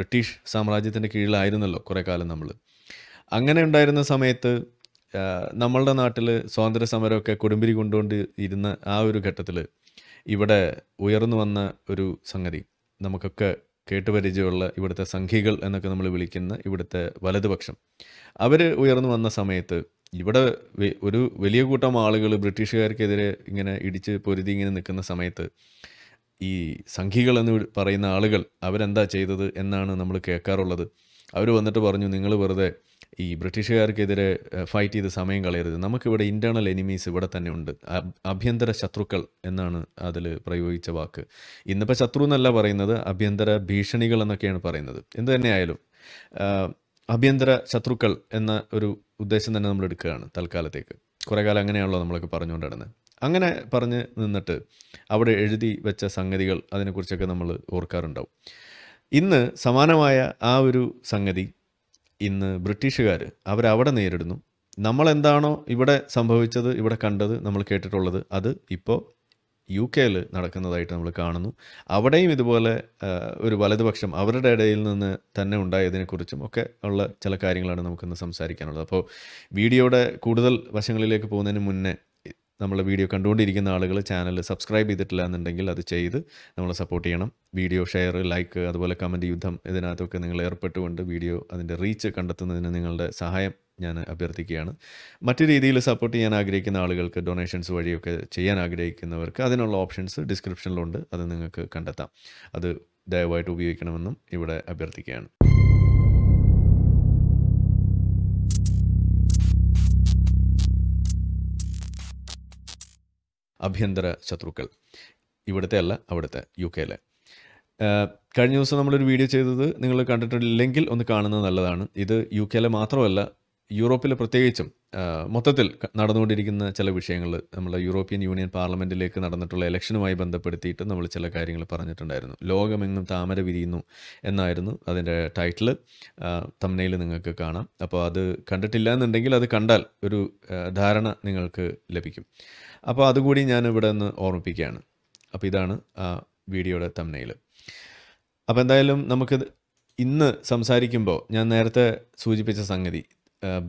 British സാമ്രാജ്യത്തിൻ്റെ കീഴിലായിരുന്നല്ലോ കുറേ കാലം നമ്മൾ അങ്ങനെ ഉണ്ടായിരുന്ന സമയത്ത് നമ്മളുടെ നാട്ടിൽ സ്വാതന്ത്ര്യ സമരമൊക്കെ കൊടുമ്പിരി കൊണ്ടുകൊണ്ട് ഇരുന്ന ആ ഒരു ഘട്ടത്തിൽ ഇവിടെ ഉയർന്നു വന്ന ഒരു സംഗതി നമുക്കൊക്കെ കേട്ടുപരിചയമുള്ള ഇവിടുത്തെ സംഘികൾ എന്നൊക്കെ നമ്മൾ വിളിക്കുന്ന ഇവിടുത്തെ വലതുപക്ഷം അവർ ഉയർന്നു വന്ന സമയത്ത് ഇവിടെ ഒരു വലിയ കൂട്ടം ആളുകൾ ബ്രിട്ടീഷുകാർക്കെതിരെ ഇങ്ങനെ ഇടിച്ച് പൊരുതി ഇങ്ങനെ നിൽക്കുന്ന സമയത്ത് ഈ സംഘികൾ എന്ന് പറയുന്ന ആളുകൾ അവരെന്താ ചെയ്തത് എന്നാണ് നമ്മൾ കേൾക്കാറുള്ളത് അവർ വന്നിട്ട് പറഞ്ഞു നിങ്ങൾ വെറുതെ ഈ ബ്രിട്ടീഷുകാർക്കെതിരെ ഫൈറ്റ് ചെയ്ത് സമയം കളയരുത് നമുക്കിവിടെ ഇൻറ്റേർണൽ എനിമീസ് ഇവിടെ തന്നെ ഉണ്ട് ആഭ്യന്തര ശത്രുക്കൾ എന്നാണ് അതിൽ പ്രയോഗിച്ച വാക്ക് ഇന്നിപ്പോൾ ശത്രു എന്നല്ല പറയുന്നത് ആഭ്യന്തര ഭീഷണികൾ എന്നൊക്കെയാണ് പറയുന്നത് എന്തു തന്നെയായാലും ആഭ്യന്തര ശത്രുക്കൾ എന്ന ഒരു ഉദ്ദേശം തന്നെ നമ്മൾ എടുക്കുകയാണ് തൽക്കാലത്തേക്ക് കുറേ കാലം അങ്ങനെയാണല്ലോ നമ്മളൊക്കെ പറഞ്ഞുകൊണ്ടിടുന്നത് അങ്ങനെ പറഞ്ഞ് നിന്നിട്ട് അവിടെ എഴുതി വെച്ച സംഗതികൾ അതിനെക്കുറിച്ചൊക്കെ നമ്മൾ ഓർക്കാറുണ്ടാവും ഇന്ന് സമാനമായ ആ ഒരു സംഗതി ഇന്ന് ബ്രിട്ടീഷുകാർ അവരവിടെ നേരിടുന്നു നമ്മളെന്താണോ ഇവിടെ സംഭവിച്ചത് ഇവിടെ കണ്ടത് നമ്മൾ കേട്ടിട്ടുള്ളത് അത് ഇപ്പോൾ യു കെയിൽ നടക്കുന്നതായിട്ട് നമ്മൾ കാണുന്നു അവിടെയും ഇതുപോലെ ഒരു വലതുപക്ഷം അവരുടെ ഇടയിൽ നിന്ന് തന്നെ ഉണ്ടായതിനെക്കുറിച്ചും ഒക്കെ ഉള്ള ചില കാര്യങ്ങളാണ് നമുക്കിന്ന് സംസാരിക്കാനുള്ളത് അപ്പോൾ വീഡിയോയുടെ കൂടുതൽ വശങ്ങളിലേക്ക് പോകുന്നതിന് മുന്നേ നമ്മളെ വീഡിയോ കണ്ടുകൊണ്ടിരിക്കുന്ന ആളുകൾ ചാനൽ സബ്സ്ക്രൈബ് ചെയ്തിട്ടില്ല എന്നുണ്ടെങ്കിൽ അത് ചെയ്ത് നമ്മളെ സപ്പോർട്ട് ചെയ്യണം വീഡിയോ ഷെയർ ലൈക്ക് അതുപോലെ കമൻറ്റ് യുദ്ധം ഇതിനകത്തൊക്കെ നിങ്ങൾ ഏർപ്പെട്ടുകൊണ്ട് വീഡിയോ അതിൻ്റെ റീച്ച് കണ്ടെത്തുന്നതിന് നിങ്ങളുടെ സഹായം ഞാൻ അഭ്യർത്ഥിക്കുകയാണ് മറ്റു രീതിയിൽ സപ്പോർട്ട് ചെയ്യാൻ ആഗ്രഹിക്കുന്ന ആളുകൾക്ക് ഡൊണേഷൻസ് വഴിയൊക്കെ ചെയ്യാൻ ആഗ്രഹിക്കുന്നവർക്ക് അതിനുള്ള ഓപ്ഷൻസ് ഡിസ്ക്രിപ്ഷനിലുണ്ട് അത് നിങ്ങൾക്ക് കണ്ടെത്താം അത് ദയവായിട്ട് ഉപയോഗിക്കണമെന്നും ഇവിടെ അഭ്യർത്ഥിക്കുകയാണ് അഭ്യന്തര ശത്രുക്കൾ ഇവിടുത്തെ അല്ല അവിടുത്തെ യു കെയിലെ കഴിഞ്ഞ ദിവസം നമ്മളൊരു വീഡിയോ ചെയ്തത് നിങ്ങൾ കണ്ടിട്ടില്ലെങ്കിൽ ഒന്ന് കാണുന്നത് നല്ലതാണ് ഇത് യു കെയിലെ മാത്രമല്ല യൂറോപ്പിൽ പ്രത്യേകിച്ചും മൊത്തത്തിൽ നടന്നുകൊണ്ടിരിക്കുന്ന ചില വിഷയങ്ങൾ നമ്മൾ യൂറോപ്യൻ യൂണിയൻ പാർലമെൻറ്റിലേക്ക് നടന്നിട്ടുള്ള ഇലക്ഷനുമായി ബന്ധപ്പെടുത്തിയിട്ട് നമ്മൾ ചില കാര്യങ്ങൾ പറഞ്ഞിട്ടുണ്ടായിരുന്നു ലോകമെങ്ങും താമര വിരിയുന്നു എന്നായിരുന്നു അതിൻ്റെ ടൈറ്റിൽ തമ്മനയിൽ നിങ്ങൾക്ക് കാണാം അപ്പോൾ അത് കണ്ടിട്ടില്ല എന്നുണ്ടെങ്കിൽ അത് കണ്ടാൽ ഒരു ധാരണ നിങ്ങൾക്ക് ലഭിക്കും അപ്പോൾ അതുകൂടി ഞാൻ ഇവിടെ നിന്ന് ഓർമ്മിപ്പിക്കുകയാണ് അപ്പോൾ ഇതാണ് ആ വീഡിയോയുടെ തമ്മനയിൽ അപ്പോൾ എന്തായാലും നമുക്ക് ഇന്ന് സംസാരിക്കുമ്പോൾ ഞാൻ നേരത്തെ സൂചിപ്പിച്ച സംഗതി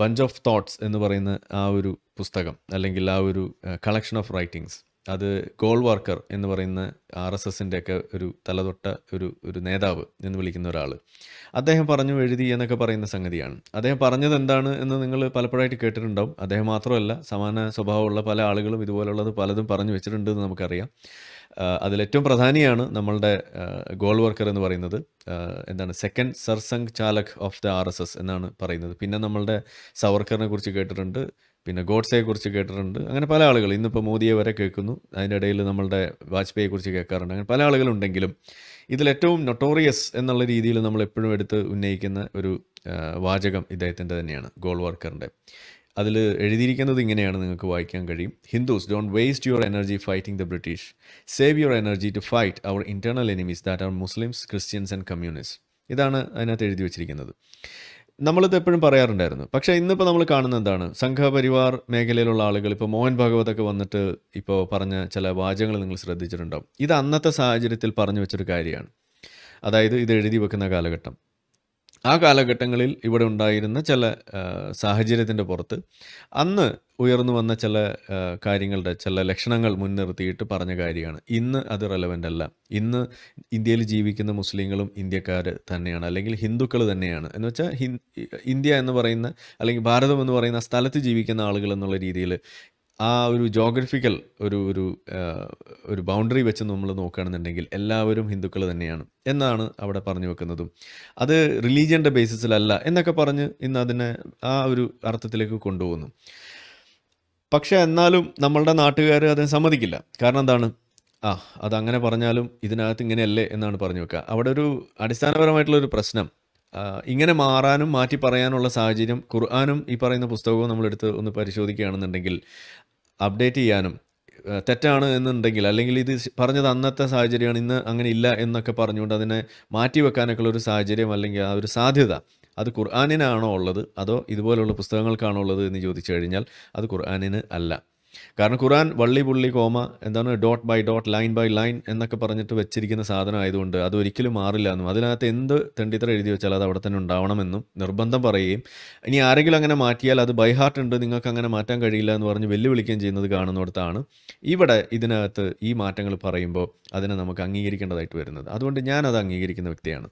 ബഞ്ച് ഓഫ് തോട്ട്സ് എന്ന് പറയുന്ന ആ ഒരു പുസ്തകം അല്ലെങ്കിൽ ആ ഒരു കളക്ഷൻ ഓഫ് റൈറ്റിങ്സ് അത് ഗോൾ വർക്കർ എന്ന് പറയുന്ന ആർ എസ് എസിൻ്റെയൊക്കെ ഒരു തലതൊട്ട ഒരു ഒരു നേതാവ് എന്ന് വിളിക്കുന്ന ഒരാൾ അദ്ദേഹം പറഞ്ഞു എഴുതി എന്നൊക്കെ പറയുന്ന സംഗതിയാണ് അദ്ദേഹം പറഞ്ഞത് എന്താണ് എന്ന് നിങ്ങൾ പലപ്പോഴായിട്ട് കേട്ടിട്ടുണ്ടാവും അദ്ദേഹം മാത്രമല്ല സമാന സ്വഭാവമുള്ള പല ആളുകളും ഇതുപോലുള്ളത് പലതും പറഞ്ഞു വെച്ചിട്ടുണ്ട് എന്ന് നമുക്കറിയാം അതിലേറ്റവും പ്രധാനിയാണ് നമ്മളുടെ ഗോൾ വർക്കർ എന്ന് പറയുന്നത് എന്താണ് second Sarsanghchalak of the R എന്നാണ് പറയുന്നത് പിന്നെ നമ്മളുടെ സവർക്കറിനെ കുറിച്ച് കേട്ടിട്ടുണ്ട് പിന്നെ കുറിച്ച് കേട്ടിട്ടുണ്ട് അങ്ങനെ പല ആളുകൾ ഇന്നിപ്പോൾ മോദിയെ വരെ കേൾക്കുന്നു അതിൻ്റെ ഇടയിൽ നമ്മളുടെ കുറിച്ച് കേൾക്കാറുണ്ട് അങ്ങനെ പല ആളുകളുണ്ടെങ്കിലും ഇതിലേറ്റവും നൊട്ടോറിയസ് എന്നുള്ള രീതിയിൽ നമ്മൾ എപ്പോഴും എടുത്ത് ഉന്നയിക്കുന്ന ഒരു വാചകം ഇദ്ദേഹത്തിൻ്റെ തന്നെയാണ് ഗോൾ വർക്കറിൻ്റെ അതിൽ എഴുതിയിരിക്കുന്നത് ഇങ്ങനെയാണ് നിങ്ങൾക്ക് വായിക്കാൻ കഴിയും Hindus don't waste your energy fighting the British save your energy to fight our internal enemies that are Muslims Christians and communist ഇതാണ് അതിനകത്ത് എഴുതി വെച്ചിരിക്കുന്നത് നമ്മളിത് എപ്പോഴും പറയാറുണ്ടായിരുന്നു പക്ഷേ ഇന്നിപ്പോൾ നമ്മൾ കാണുന്ന എന്താണ് സംഘപരിവാർ മേഖലയിലുള്ള ആളുകൾ ഇപ്പോൾ മോഹൻ ഭാഗവതൊക്കെ വന്നിട്ട് ഇപ്പോൾ പറഞ്ഞ ചില വാചകങ്ങൾ നിങ്ങൾ ശ്രദ്ധിച്ചിട്ടുണ്ടാവും ഇത് അന്നത്തെ സാഹചര്യത്തിൽ പറഞ്ഞു വെച്ചൊരു കാര്യമാണ് അതായത് ഇത് എഴുതി വെക്കുന്ന കാലഘട്ടം ആ കാലഘട്ടങ്ങളിൽ ഇവിടെ ഉണ്ടായിരുന്ന ചില സാഹചര്യത്തിൻ്റെ പുറത്ത് അന്ന് ഉയർന്നു വന്ന ചില കാര്യങ്ങളുടെ ചില ലക്ഷണങ്ങൾ മുൻനിർത്തിയിട്ട് പറഞ്ഞ കാര്യമാണ് ഇന്ന് അത് റെലവൻ്റ് അല്ല ഇന്ന് ഇന്ത്യയിൽ ജീവിക്കുന്ന മുസ്ലിങ്ങളും ഇന്ത്യക്കാർ തന്നെയാണ് അല്ലെങ്കിൽ ഹിന്ദുക്കൾ തന്നെയാണ് എന്ന് വെച്ചാൽ ഇന്ത്യ എന്ന് പറയുന്ന അല്ലെങ്കിൽ ഭാരതം എന്ന് പറയുന്ന സ്ഥലത്ത് ജീവിക്കുന്ന ആളുകൾ എന്നുള്ള രീതിയിൽ ആ ഒരു ജോഗ്രഫിക്കൽ ഒരു ഒരു ഒരു ബൗണ്ടറി വെച്ച് നമ്മൾ നോക്കുകയാണെന്നുണ്ടെങ്കിൽ എല്ലാവരും ഹിന്ദുക്കൾ തന്നെയാണ് എന്നാണ് അവിടെ പറഞ്ഞു വെക്കുന്നതും അത് റിലീജിയൻ്റെ ബേസിസിലല്ല എന്നൊക്കെ പറഞ്ഞ് ഇന്ന് അതിനെ ആ ഒരു അർത്ഥത്തിലേക്ക് കൊണ്ടുപോകുന്നു പക്ഷേ എന്നാലും നമ്മളുടെ നാട്ടുകാർ അതിന് സമ്മതിക്കില്ല കാരണം എന്താണ് ആ അതങ്ങനെ പറഞ്ഞാലും ഇതിനകത്ത് ഇങ്ങനെയല്ലേ എന്നാണ് പറഞ്ഞു വെക്കുക അവിടെ ഒരു അടിസ്ഥാനപരമായിട്ടുള്ള ഒരു പ്രശ്നം ഇങ്ങനെ മാറാനും മാറ്റി പറയാനുള്ള സാഹചര്യം ഖുർആാനും ഈ പറയുന്ന പുസ്തകവും നമ്മളെടുത്ത് ഒന്ന് പരിശോധിക്കുകയാണെന്നുണ്ടെങ്കിൽ അപ്ഡേറ്റ് ചെയ്യാനും തെറ്റാണ് എന്നുണ്ടെങ്കിൽ അല്ലെങ്കിൽ ഇത് പറഞ്ഞത് അന്നത്തെ സാഹചര്യമാണ് ഇന്ന് അങ്ങനെ ഇല്ല എന്നൊക്കെ പറഞ്ഞുകൊണ്ട് അതിനെ മാറ്റിവെക്കാനൊക്കെയുള്ള ഒരു സാഹചര്യം അല്ലെങ്കിൽ ആ ഒരു സാധ്യത അത് ഖുർആാനിനാണോ ഉള്ളത് അതോ ഇതുപോലുള്ള പുസ്തകങ്ങൾക്കാണോ ഉള്ളത് എന്ന് ചോദിച്ചു കഴിഞ്ഞാൽ അത് ഖുർആാനിന് അല്ല കാരണം ഖുറാൻ വള്ളി പുള്ളി കോമ എന്താണ് dot by dot line by line എന്നൊക്കെ പറഞ്ഞിട്ട് വെച്ചിരിക്കുന്ന സാധനം ആയതുകൊണ്ട് അത് ഒരിക്കലും മാറില്ല എന്നും അതിനകത്ത് എന്ത് തെണ്ടിത്തറ എഴുതി വെച്ചാൽ അത് അവിടെ തന്നെ ഉണ്ടാവണമെന്നും നിർബന്ധം പറയുകയും ഇനി ആരെങ്കിലും അങ്ങനെ മാറ്റിയാൽ അത് ബൈ ഹാർട്ട് ഉണ്ട് നിങ്ങൾക്ക് അങ്ങനെ മാറ്റാൻ കഴിയില്ല എന്ന് പറഞ്ഞ് വെല്ലുവിളിക്കുകയും ചെയ്യുന്നത് കാണുന്നിടത്താണ് ഇവിടെ ഇതിനകത്ത് ഈ മാറ്റങ്ങൾ പറയുമ്പോൾ അതിനെ നമുക്ക് അംഗീകരിക്കേണ്ടതായിട്ട് വരുന്നത് അതുകൊണ്ട് ഞാനത് അംഗീകരിക്കുന്ന വ്യക്തിയാണ്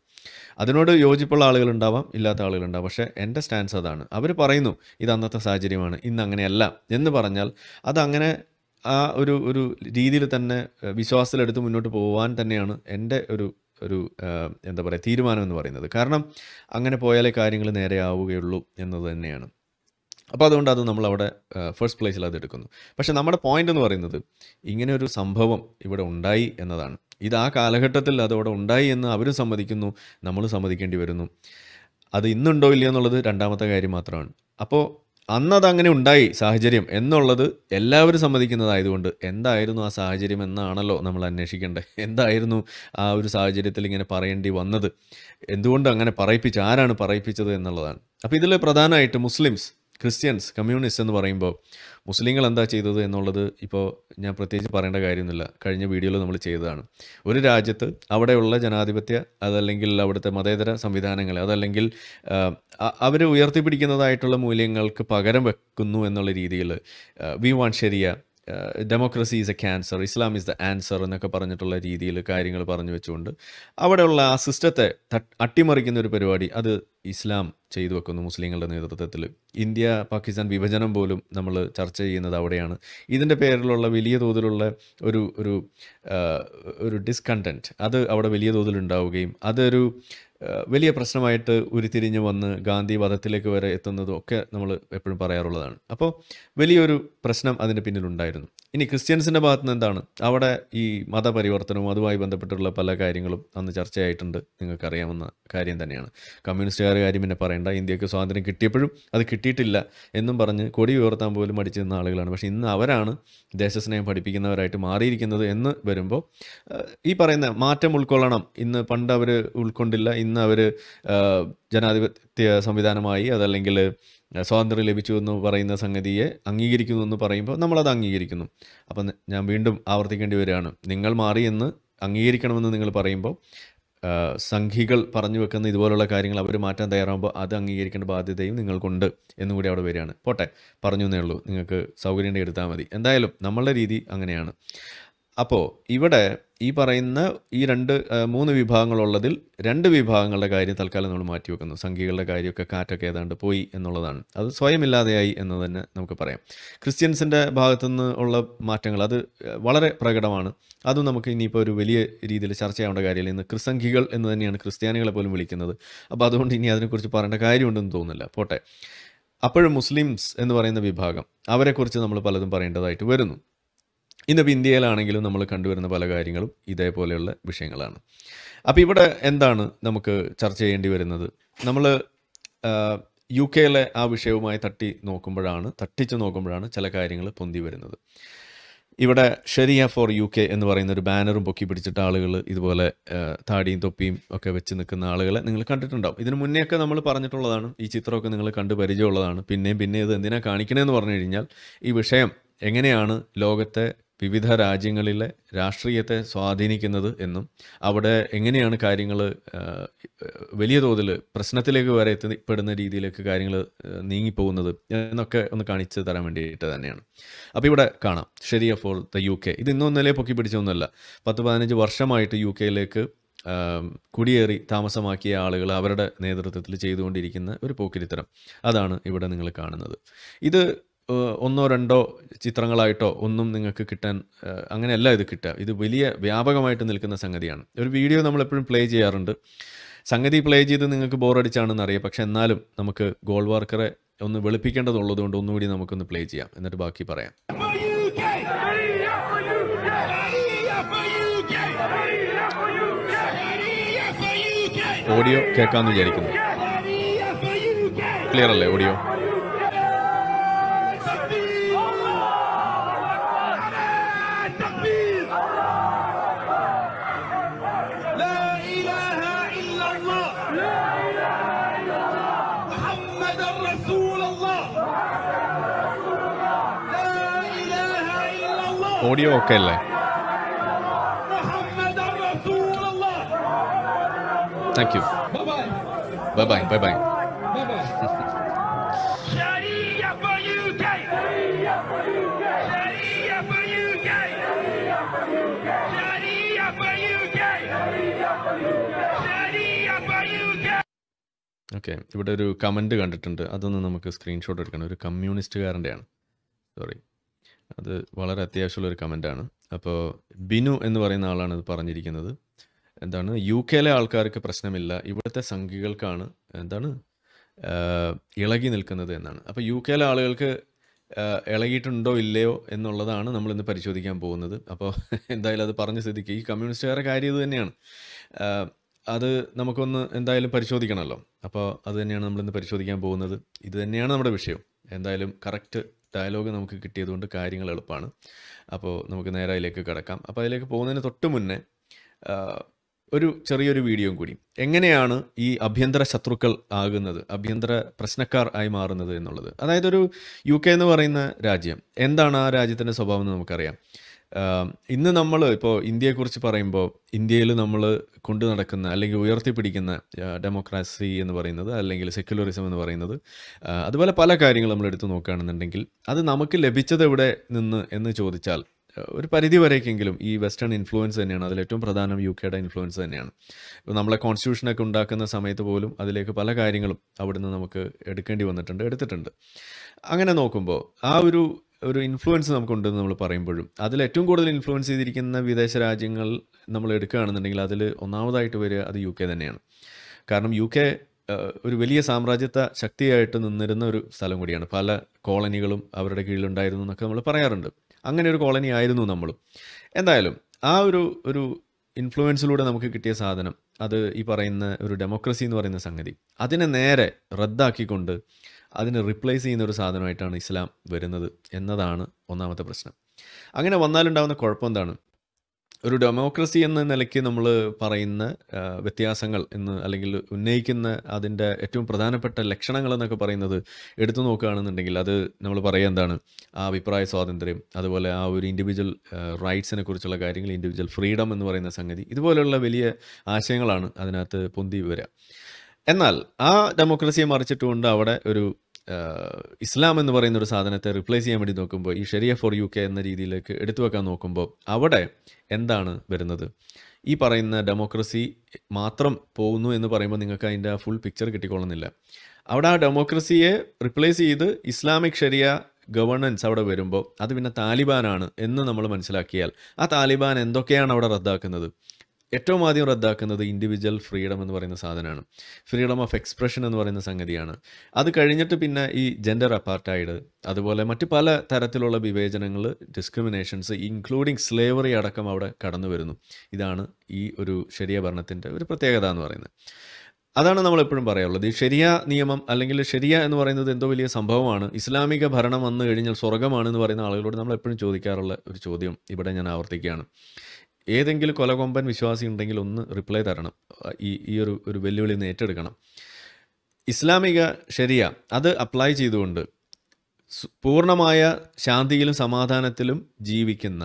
അതിനോട് യോജിപ്പുള്ള ആളുകളുണ്ടാവാം ഇല്ലാത്ത ആളുകളുണ്ടാവാം പക്ഷേ എൻ്റെ സ്റ്റാൻസ് അതാണ് അവർ പറയുന്നു ഇത് അന്നത്തെ സാഹചര്യമാണ് ഇന്ന് അങ്ങനെയല്ല എന്ന് പറഞ്ഞാൽ അതങ്ങനെ ആ ഒരു ഒരു രീതിയിൽ തന്നെ വിശ്വാസത്തിലെടുത്ത് മുന്നോട്ട് പോകാൻ തന്നെയാണ് എൻ്റെ ഒരു ഒരു എന്താ പറയുക തീരുമാനം എന്ന് പറയുന്നത് കാരണം അങ്ങനെ പോയാലേ കാര്യങ്ങൾ നേരെയാവുകയുള്ളൂ എന്നത് തന്നെയാണ് അപ്പോൾ അതുകൊണ്ട് അത് നമ്മൾ അവിടെ ഫസ്റ്റ് പ്ലേസിൽ അത് എടുക്കുന്നു പക്ഷേ നമ്മുടെ പോയിന്റ് എന്ന് പറയുന്നത് ഇങ്ങനെ ഒരു സംഭവം ഇവിടെ ഉണ്ടായി എന്നതാണ് ഇത് ആ കാലഘട്ടത്തിൽ അതവിടെ ഉണ്ടായി എന്ന് അവരും സമ്മതിക്കുന്നു നമ്മൾ സമ്മതിക്കേണ്ടി വരുന്നു അത് ഇന്നുണ്ടോ ഇല്ലയോ എന്നുള്ളത് രണ്ടാമത്തെ കാര്യം മാത്രമാണ് അപ്പോൾ അന്നത് അങ്ങനെ ഉണ്ടായി സാഹചര്യം എന്നുള്ളത് എല്ലാവരും സമ്മതിക്കുന്നതായതുകൊണ്ട് എന്തായിരുന്നു ആ സാഹചര്യം എന്നാണല്ലോ നമ്മൾ അന്വേഷിക്കേണ്ടത് എന്തായിരുന്നു ആ ഒരു സാഹചര്യത്തിൽ ഇങ്ങനെ പറയേണ്ടി വന്നത് എന്തുകൊണ്ട് അങ്ങനെ പറയിപ്പിച്ച് ആരാണ് പറയിപ്പിച്ചത് എന്നുള്ളതാണ് അപ്പോൾ ഇതിൽ പ്രധാനമായിട്ട് മുസ്ലിംസ് ക്രിസ്ത്യൻസ് കമ്മ്യൂണിസ്റ്റ് എന്ന് പറയുമ്പോൾ മുസ്ലിങ്ങൾ എന്താ ചെയ്തത് എന്നുള്ളത് ഇപ്പോൾ ഞാൻ പ്രത്യേകിച്ച് പറയേണ്ട കാര്യമൊന്നുമില്ല കഴിഞ്ഞ വീഡിയോയിൽ നമ്മൾ ചെയ്തതാണ് ഒരു രാജ്യത്ത് അവിടെയുള്ള ജനാധിപത്യ അതല്ലെങ്കിൽ അവിടുത്തെ മതേതര സംവിധാനങ്ങൾ അതല്ലെങ്കിൽ അവർ ഉയർത്തിപ്പിടിക്കുന്നതായിട്ടുള്ള മൂല്യങ്ങൾക്ക് പകരം വെക്കുന്നു എന്നുള്ള രീതിയിൽ we want sharia democracy is a cancer Islam is the answer എന്നൊക്കെ പറഞ്ഞിട്ടുള്ള രീതിയിൽ കാര്യങ്ങൾ പറഞ്ഞു വെച്ചുകൊണ്ട് അവിടെയുള്ള ആ സിസ്റ്റത്തെ അട്ടിമറിക്കുന്ന ഒരു പരിപാടി അത് ഇസ്ലാം ചെയ്തു വെക്കുന്നു മുസ്ലിങ്ങളുടെ നേതൃത്വത്തിൽ ഇന്ത്യ പാകിസ്ഥാൻ വിഭജനം പോലും നമ്മൾ ചർച്ച ചെയ്യുന്നത് അവിടെയാണ് ഇതിൻ്റെ പേരിലുള്ള വലിയ തോതിലുള്ള ഒരു ഒരു ഒരു ഡിസ്കണ്ടൻറ്റ് അത് അവിടെ വലിയ തോതിൽ ഉണ്ടാവുകയും അതൊരു വലിയ പ്രശ്നമായിട്ട് ഉരുത്തിരിഞ്ഞ് വന്ന് ഗാന്ധി വധത്തിലേക്ക് വരെ എത്തുന്നതും ഒക്കെ നമ്മൾ എപ്പോഴും പറയാറുള്ളതാണ് അപ്പോൾ വലിയൊരു പ്രശ്നം അതിൻ്റെ പിന്നിലുണ്ടായിരുന്നു ഇനി ക്രിസ്ത്യൻസിൻ്റെ ഭാഗത്തു നിന്ന് എന്താണ് അവിടെ ഈ മതപരിവർത്തനവും അതുമായി ബന്ധപ്പെട്ടുള്ള പല കാര്യങ്ങളും അന്ന് ചർച്ചയായിട്ടുണ്ട് നിങ്ങൾക്കറിയാവുന്ന കാര്യം തന്നെയാണ് കമ്മ്യൂണിസ്റ്റുകാർ കാര്യം പിന്നെ പറയേണ്ട ഇന്ത്യക്ക് സ്വാതന്ത്ര്യം കിട്ടിയപ്പോഴും അത് കിട്ടിയിട്ടില്ല എന്നും പറഞ്ഞ് കൊടി ഉയർത്താൻ പോലും മടിച്ചു ആളുകളാണ് പക്ഷേ ഇന്ന് അവരാണ് ദേശസ്നേഹം പഠിപ്പിക്കുന്നവരായിട്ട് മാറിയിരിക്കുന്നത് എന്ന് വരുമ്പോൾ ഈ പറയുന്ന മാറ്റം ഉൾക്കൊള്ളണം ഇന്ന് പണ്ട് അവർ ഉൾക്കൊണ്ടില്ല ഇന്ന് അവർ ജനാധിപത്യ സംവിധാനമായി അതല്ലെങ്കിൽ സ്വാതന്ത്ര്യം ലഭിച്ചു എന്ന് പറയുന്ന സംഗതിയെ അംഗീകരിക്കുന്നു എന്ന് പറയുമ്പോൾ നമ്മളത് അംഗീകരിക്കുന്നു അപ്പം ഞാൻ വീണ്ടും ആവർത്തിക്കേണ്ടി വരികയാണ് നിങ്ങൾ മാറി എന്ന് അംഗീകരിക്കണമെന്ന് നിങ്ങൾ പറയുമ്പോൾ സംഘികൾ പറഞ്ഞു വെക്കുന്ന ഇതുപോലുള്ള കാര്യങ്ങൾ അവർ മാറ്റാൻ തയ്യാറാകുമ്പോൾ അത് അംഗീകരിക്കേണ്ട ബാധ്യതയും നിങ്ങൾക്കുണ്ട് എന്നുകൂടി കൂടി അവിടെ വരികയാണ് പോട്ടെ പറഞ്ഞു എന്നേ ഉള്ളൂ നിങ്ങൾക്ക് സൗകര്യം എടുത്താൽ മതി എന്തായാലും നമ്മളുടെ രീതി അങ്ങനെയാണ് അപ്പോൾ ഇവിടെ ഈ പറയുന്ന ഈ രണ്ട് മൂന്ന് വിഭാഗങ്ങളുള്ളതിൽ രണ്ട് വിഭാഗങ്ങളുടെ കാര്യം തൽക്കാലം നമ്മൾ മാറ്റി വെക്കുന്നു സംഖ്യകളുടെ കാര്യമൊക്കെ കാറ്റൊക്കെ ഏതാണ്ട് പോയി എന്നുള്ളതാണ് അത് സ്വയമില്ലാതെയായി എന്ന് തന്നെ നമുക്ക് പറയാം ക്രിസ്ത്യൻസിൻ്റെ ഭാഗത്തുനിന്ന് ഉള്ള മാറ്റങ്ങൾ അത് വളരെ പ്രകടമാണ് അതും നമുക്ക് ഇനിയിപ്പോൾ ഒരു വലിയ രീതിയിൽ ചർച്ച ചെയ്യേണ്ട കാര്യമില്ല ഇന്ന് ക്രിസംഖികൾ എന്ന് തന്നെയാണ് ക്രിസ്ത്യാനികളെ പോലും വിളിക്കുന്നത് അപ്പോൾ അതുകൊണ്ട് ഇനി അതിനെക്കുറിച്ച് പറയേണ്ട കാര്യമുണ്ടെന്ന് തോന്നുന്നില്ല പോട്ടെ അപ്പോഴും മുസ്ലിംസ് എന്ന് പറയുന്ന വിഭാഗം അവരെക്കുറിച്ച് നമ്മൾ പലതും പറയേണ്ടതായിട്ട് വരുന്നു ഇന്നിപ്പോൾ ഇന്ത്യയിലാണെങ്കിലും നമ്മൾ കണ്ടുവരുന്ന പല കാര്യങ്ങളും ഇതേപോലെയുള്ള വിഷയങ്ങളാണ് അപ്പോൾ ഇവിടെ എന്താണ് നമുക്ക് ചർച്ച ചെയ്യേണ്ടി വരുന്നത് നമ്മൾ യു കെയിലെ ആ വിഷയവുമായി തട്ടി നോക്കുമ്പോഴാണ് തട്ടിച്ച് നോക്കുമ്പോഴാണ് ചില കാര്യങ്ങൾ പൊന്തി വരുന്നത് ഇവിടെ ഷെരിയ ഫോർ യു കെ എന്ന് പറയുന്ന ഒരു ബാനറും പൊക്കി പിടിച്ചിട്ട് ആളുകൾ ഇതുപോലെ താടിയും തൊപ്പിയും ഒക്കെ വെച്ച് നിൽക്കുന്ന ആളുകളെ നിങ്ങൾ കണ്ടിട്ടുണ്ടാവും ഇതിന് മുന്നേയൊക്കെ നമ്മൾ പറഞ്ഞിട്ടുള്ളതാണ് ഈ ചിത്രമൊക്കെ നിങ്ങൾ കണ്ട് പരിചയമുള്ളതാണ് പിന്നെയും പിന്നെ ഇത് എന്തിനാ കാണിക്കണമെന്ന് പറഞ്ഞു കഴിഞ്ഞാൽ ഈ വിഷയം എങ്ങനെയാണ് ലോകത്തെ വിവിധ രാജ്യങ്ങളിലെ രാഷ്ട്രീയത്തെ സ്വാധീനിക്കുന്നത് എന്നും അവിടെ എങ്ങനെയാണ് കാര്യങ്ങൾ വലിയ തോതിൽ പ്രശ്നത്തിലേക്ക് വരെ എത്തിപ്പെടുന്ന രീതിയിലേക്ക് കാര്യങ്ങൾ നീങ്ങിപ്പോകുന്നത് എന്നൊക്കെ ഒന്ന് കാണിച്ചു തരാൻ വേണ്ടിയിട്ട് തന്നെയാണ് അപ്പോൾ ഇവിടെ കാണാം ശരിയ ഫോർ ദ യു കെ ഇത് ഇന്നും നിലയെ പൊക്കി പിടിച്ചൊന്നുമല്ല പത്ത് പതിനഞ്ച് വർഷമായിട്ട് യു കെയിലേക്ക് കുടിയേറി താമസമാക്കിയ ആളുകൾ അവരുടെ നേതൃത്വത്തിൽ ചെയ്തുകൊണ്ടിരിക്കുന്ന ഒരു പോക്കിരിത്തരം അതാണ് ഇവിടെ നിങ്ങൾ കാണുന്നത് ഇത് ഒന്നോ രണ്ടോ ചിത്രങ്ങളായിട്ടോ ഒന്നും നിങ്ങൾക്ക് കിട്ടാൻ അങ്ങനെയല്ല ഇത് കിട്ടുക ഇത് വലിയ വ്യാപകമായിട്ട് നിൽക്കുന്ന സംഗതിയാണ് ഒരു വീഡിയോ നമ്മൾ എപ്പോഴും പ്ലേ ചെയ്യാറുണ്ട് സംഗതി പ്ലേ ചെയ്ത് നിങ്ങൾക്ക് ബോറടിച്ചാണെന്ന് അറിയാം പക്ഷെ എന്നാലും നമുക്ക് ഗോൾ വാർക്കറെ ഒന്ന് കൊണ്ട് ഒന്നുകൂടി നമുക്കൊന്ന് പ്ലേ ചെയ്യാം എന്നിട്ട് ബാക്കി പറയാം ഓഡിയോ കേൾക്കാമെന്ന് വിചാരിക്കുന്നു ക്ലിയർ അല്ലേ ഓഡിയോ ഓഡിയോ ഒക്കെ അല്ലേ thank you bye bye bye okay ഇവിടെ ഒരു കമൻറ്റ് കണ്ടിട്ടുണ്ട് അതൊന്ന് നമുക്ക് സ്ക്രീൻഷോട്ട് എടുക്കണം ഒരു കമ്മ്യൂണിസ്റ്റുകാരൻ്റെയാണ് സോറി അത് വളരെ അത്യാവശ്യമുള്ളൊരു ഒരു കമൻ്റാണ് അപ്പോൾ ബിനു എന്ന് പറയുന്ന ആളാണ് ഇത് പറഞ്ഞിരിക്കുന്നത് എന്താണ് യു കെയിലെ ആൾക്കാർക്ക് പ്രശ്നമില്ല ഇവിടുത്തെ സംഖ്യകൾക്കാണ് എന്താണ് ഇളകി നിൽക്കുന്നത് എന്നാണ് അപ്പോൾ യു കെയിലെ ആളുകൾക്ക് ഇളകിയിട്ടുണ്ടോ ഇല്ലയോ എന്നുള്ളതാണ് നമ്മൾ ഇന്ന് പരിശോധിക്കാൻ പോകുന്നത് അപ്പോൾ എന്തായാലും അത് പറഞ്ഞ സ്ഥിതിക്ക് ഈ കമ്മ്യൂണിസ്റ്റുകാരുടെ കാര്യം ഇത് തന്നെയാണ് അത് നമുക്കൊന്ന് എന്തായാലും പരിശോധിക്കണമല്ലോ അപ്പോൾ അത് തന്നെയാണ് നമ്മൾ ഇന്ന് പരിശോധിക്കാൻ പോകുന്നത് ഇത് തന്നെയാണ് നമ്മുടെ വിഷയം എന്തായാലും കറക്റ്റ് ഡയലോഗ് നമുക്ക് കിട്ടിയതുകൊണ്ട് കാര്യങ്ങൾ എളുപ്പമാണ് അപ്പോൾ നമുക്ക് നേരെ അതിലേക്ക് കിടക്കാം അപ്പോൾ അതിലേക്ക് പോകുന്നതിന് തൊട്ട് മുന്നേ ഒരു ചെറിയൊരു വീഡിയോയും കൂടി എങ്ങനെയാണ് ഈ അഭ്യന്തര ശത്രുക്കൾ ആകുന്നത് അഭ്യന്തര പ്രശ്നക്കാർ ആയി മാറുന്നത് എന്നുള്ളത് അതായത് ഒരു യു കെ എന്ന് പറയുന്ന രാജ്യം എന്താണ് ആ രാജ്യത്തിൻ്റെ സ്വഭാവം എന്ന് നമുക്കറിയാം ഇന്ന് നമ്മൾ ഇപ്പോൾ ഇന്ത്യയെക്കുറിച്ച് പറയുമ്പോൾ ഇന്ത്യയിൽ നമ്മൾ കൊണ്ടു നടക്കുന്ന അല്ലെങ്കിൽ ഉയർത്തിപ്പിടിക്കുന്ന ഡെമോക്രാസി എന്ന് പറയുന്നത് അല്ലെങ്കിൽ സെക്യുലറിസം എന്ന് പറയുന്നത് അതുപോലെ പല കാര്യങ്ങൾ നമ്മൾ എടുത്തു നോക്കുകയാണെന്നുണ്ടെങ്കിൽ അത് നമുക്ക് ലഭിച്ചത് എവിടെ നിന്ന് എന്ന് ചോദിച്ചാൽ ഒരു പരിധി വരേക്കെങ്കിലും ഈ വെസ്റ്റേൺ ഇൻഫ്ലുവൻസ് തന്നെയാണ് അതിലേറ്റവും പ്രധാനം യു കെയുടെ ഇൻഫ്ലുവൻസ് തന്നെയാണ് ഇപ്പോൾ നമ്മളെ കോൺസ്റ്റിറ്റ്യൂഷനൊക്കെ ഉണ്ടാക്കുന്ന സമയത്ത് പോലും അതിലേക്ക് പല കാര്യങ്ങളും അവിടുന്ന് നമുക്ക് എടുക്കേണ്ടി വന്നിട്ടുണ്ട് എടുത്തിട്ടുണ്ട് അങ്ങനെ നോക്കുമ്പോൾ ആ ഒരു ഒരു ഇൻഫ്ലുവൻസ് നമുക്കുണ്ടെന്ന് നമ്മൾ പറയുമ്പോഴും അതിൽ ഏറ്റവും കൂടുതൽ ഇൻഫ്ലുവൻസ് ചെയ്തിരിക്കുന്ന വിദേശ രാജ്യങ്ങൾ നമ്മൾ എടുക്കുകയാണെന്നുണ്ടെങ്കിൽ അതിൽ ഒന്നാമതായിട്ട് വരിക അത് യു കെ തന്നെയാണ് കാരണം യു കെ ഒരു വലിയ സാമ്രാജ്യത്വ ശക്തിയായിട്ട് നിന്നിരുന്ന ഒരു സ്ഥലം കൂടിയാണ് പല കോളനികളും അവരുടെ കീഴിലുണ്ടായിരുന്നു എന്നൊക്കെ നമ്മൾ പറയാറുണ്ട് അങ്ങനെ ഒരു കോളനി ആയിരുന്നു നമ്മളും എന്തായാലും ആ ഒരു ഒരു ഇൻഫ്ലുവൻസിലൂടെ നമുക്ക് കിട്ടിയ സാധനം അത് ഈ പറയുന്ന ഒരു ഡെമോക്രസി എന്ന് പറയുന്ന സംഗതി അതിനെ നേരെ റദ്ദാക്കിക്കൊണ്ട് അതിനെ റിപ്ലേസ് ചെയ്യുന്ന ഒരു സാധനമായിട്ടാണ് ഇസ്ലാം വരുന്നത് എന്നതാണ് ഒന്നാമത്തെ പ്രശ്നം അങ്ങനെ വന്നാലുണ്ടാകുന്ന കുഴപ്പം എന്താണ് ഒരു ഡെമോക്രസി എന്ന നിലയ്ക്ക് നമ്മൾ പറയുന്ന വ്യത്യാസങ്ങൾ എന്ന് അല്ലെങ്കിൽ ഉന്നയിക്കുന്ന അതിൻ്റെ ഏറ്റവും പ്രധാനപ്പെട്ട ലക്ഷണങ്ങൾ എന്നൊക്കെ പറയുന്നത് എടുത്തു നോക്കുകയാണെന്നുണ്ടെങ്കിൽ അത് നമ്മൾ പറയുക എന്താണ് ആ അഭിപ്രായ സ്വാതന്ത്ര്യം അതുപോലെ ആ ഒരു ഇൻഡിവിജ്വൽ റൈറ്റ്സിനെ കുറിച്ചുള്ള കാര്യങ്ങൾ ഇൻഡിവിജ്വൽ ഫ്രീഡം എന്ന് പറയുന്ന സംഗതി ഇതുപോലെയുള്ള വലിയ ആശയങ്ങളാണ് അതിനകത്ത് പൊന്തി വരിക എന്നാൽ ആ ഡെമോക്രസിയെ മറിച്ചിട്ടുകൊണ്ട് അവിടെ ഒരു ഇസ്ലാം എന്ന് പറയുന്ന ഒരു സാധനത്തെ റിപ്ലേസ് ചെയ്യാൻ വേണ്ടി നോക്കുമ്പോൾ ഈ ഷെരിയ ഫോർ യു കെ എന്ന രീതിയിലേക്ക് എടുത്തു വെക്കാൻ നോക്കുമ്പോൾ അവിടെ എന്താണ് വരുന്നത് ഈ പറയുന്ന ഡെമോക്രസി മാത്രം പോകുന്നു എന്ന് പറയുമ്പോൾ നിങ്ങൾക്ക് അതിൻ്റെ ഫുൾ പിക്ചർ കിട്ടിക്കൊള്ളുന്നില്ല അവിടെ ആ ഡെമോക്രസിയെ റിപ്ലേസ് ചെയ്ത് ഇസ്ലാമിക് ഷെരിയ ഗവർണൻസ് അവിടെ വരുമ്പോൾ അത് പിന്നെ താലിബാനാണ് എന്ന് നമ്മൾ മനസ്സിലാക്കിയാൽ ആ താലിബാൻ എന്തൊക്കെയാണ് അവിടെ റദ്ദാക്കുന്നത് ഏറ്റവും ആദ്യം റദ്ദാക്കുന്നത് ഇൻഡിവിജ്വൽ ഫ്രീഡം എന്ന് പറയുന്ന സാധനമാണ് ഫ്രീഡം ഓഫ് എക്സ്പ്രഷൻ എന്ന് പറയുന്ന സംഗതിയാണ് അത് കഴിഞ്ഞിട്ട് പിന്നെ ഈ ജെൻഡർ അപ്പാർട്ടൈഡ് അതുപോലെ മറ്റ് പല തരത്തിലുള്ള വിവേചനങ്ങൾ ഡിസ്ക്രിമിനേഷൻസ് ഇൻക്ലൂഡിങ് സ്ലേവറി അടക്കം അവിടെ കടന്നു വരുന്നു ഇതാണ് ഈ ഒരു ശരിയ ഭരണത്തിൻ്റെ ഒരു പ്രത്യേകത എന്ന് പറയുന്നത് അതാണ് നമ്മൾ എപ്പോഴും പറയാറുള്ളത് ഈ ശരിയ നിയമം അല്ലെങ്കിൽ ശരിയ എന്ന് പറയുന്നത് എന്തോ വലിയ സംഭവമാണ് ഇസ്ലാമിക ഭരണം വന്നു കഴിഞ്ഞാൽ സ്വർഗമാണ് എന്ന് പറയുന്ന ആളുകളോട് നമ്മൾ എപ്പോഴും ചോദിക്കാറുള്ള ഒരു ചോദ്യം ഇവിടെ ഞാൻ ആവർത്തിക്കുകയാണ് ഏതെങ്കിലും കൊലകൊമ്പൻ വിശ്വാസി ഉണ്ടെങ്കിൽ ഒന്ന് റിപ്ലൈ തരണം ഈ ഈ ഒരു ഒരു വെല്ലുവിളി ഒന്ന് ഏറ്റെടുക്കണം ഇസ്ലാമിക ശരിയ അത് അപ്ലൈ ചെയ്തുകൊണ്ട് പൂർണ്ണമായ ശാന്തിയിലും സമാധാനത്തിലും ജീവിക്കുന്ന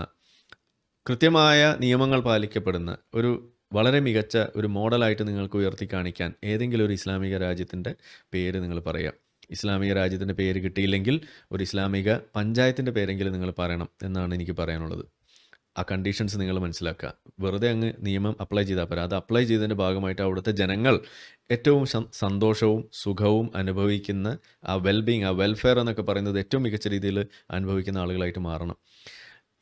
കൃത്യമായ നിയമങ്ങൾ പാലിക്കപ്പെടുന്ന ഒരു വളരെ മികച്ച ഒരു മോഡലായിട്ട് നിങ്ങൾക്ക് ഉയർത്തി കാണിക്കാൻ ഏതെങ്കിലും ഒരു ഇസ്ലാമിക രാജ്യത്തിൻ്റെ പേര് നിങ്ങൾ പറയാം ഇസ്ലാമിക രാജ്യത്തിൻ്റെ പേര് കിട്ടിയില്ലെങ്കിൽ ഒരു ഇസ്ലാമിക പഞ്ചായത്തിൻ്റെ പേരെങ്കിലും നിങ്ങൾ പറയണം എന്നാണ് എനിക്ക് പറയാനുള്ളത് ആ കണ്ടീഷൻസ് നിങ്ങൾ മനസ്സിലാക്കുക വെറുതെ അങ്ങ് നിയമം അപ്ലൈ ചെയ്താൽ പോരാ അത് അപ്ലൈ ചെയ്തതിൻ്റെ ഭാഗമായിട്ട് അവിടുത്തെ ജനങ്ങൾ ഏറ്റവും സന്തോഷവും സുഖവും അനുഭവിക്കുന്ന ആ വെൽബീങ് ആ വെൽഫെയർ എന്നൊക്കെ പറയുന്നത് ഏറ്റവും മികച്ച രീതിയിൽ അനുഭവിക്കുന്ന ആളുകളായിട്ട് മാറണം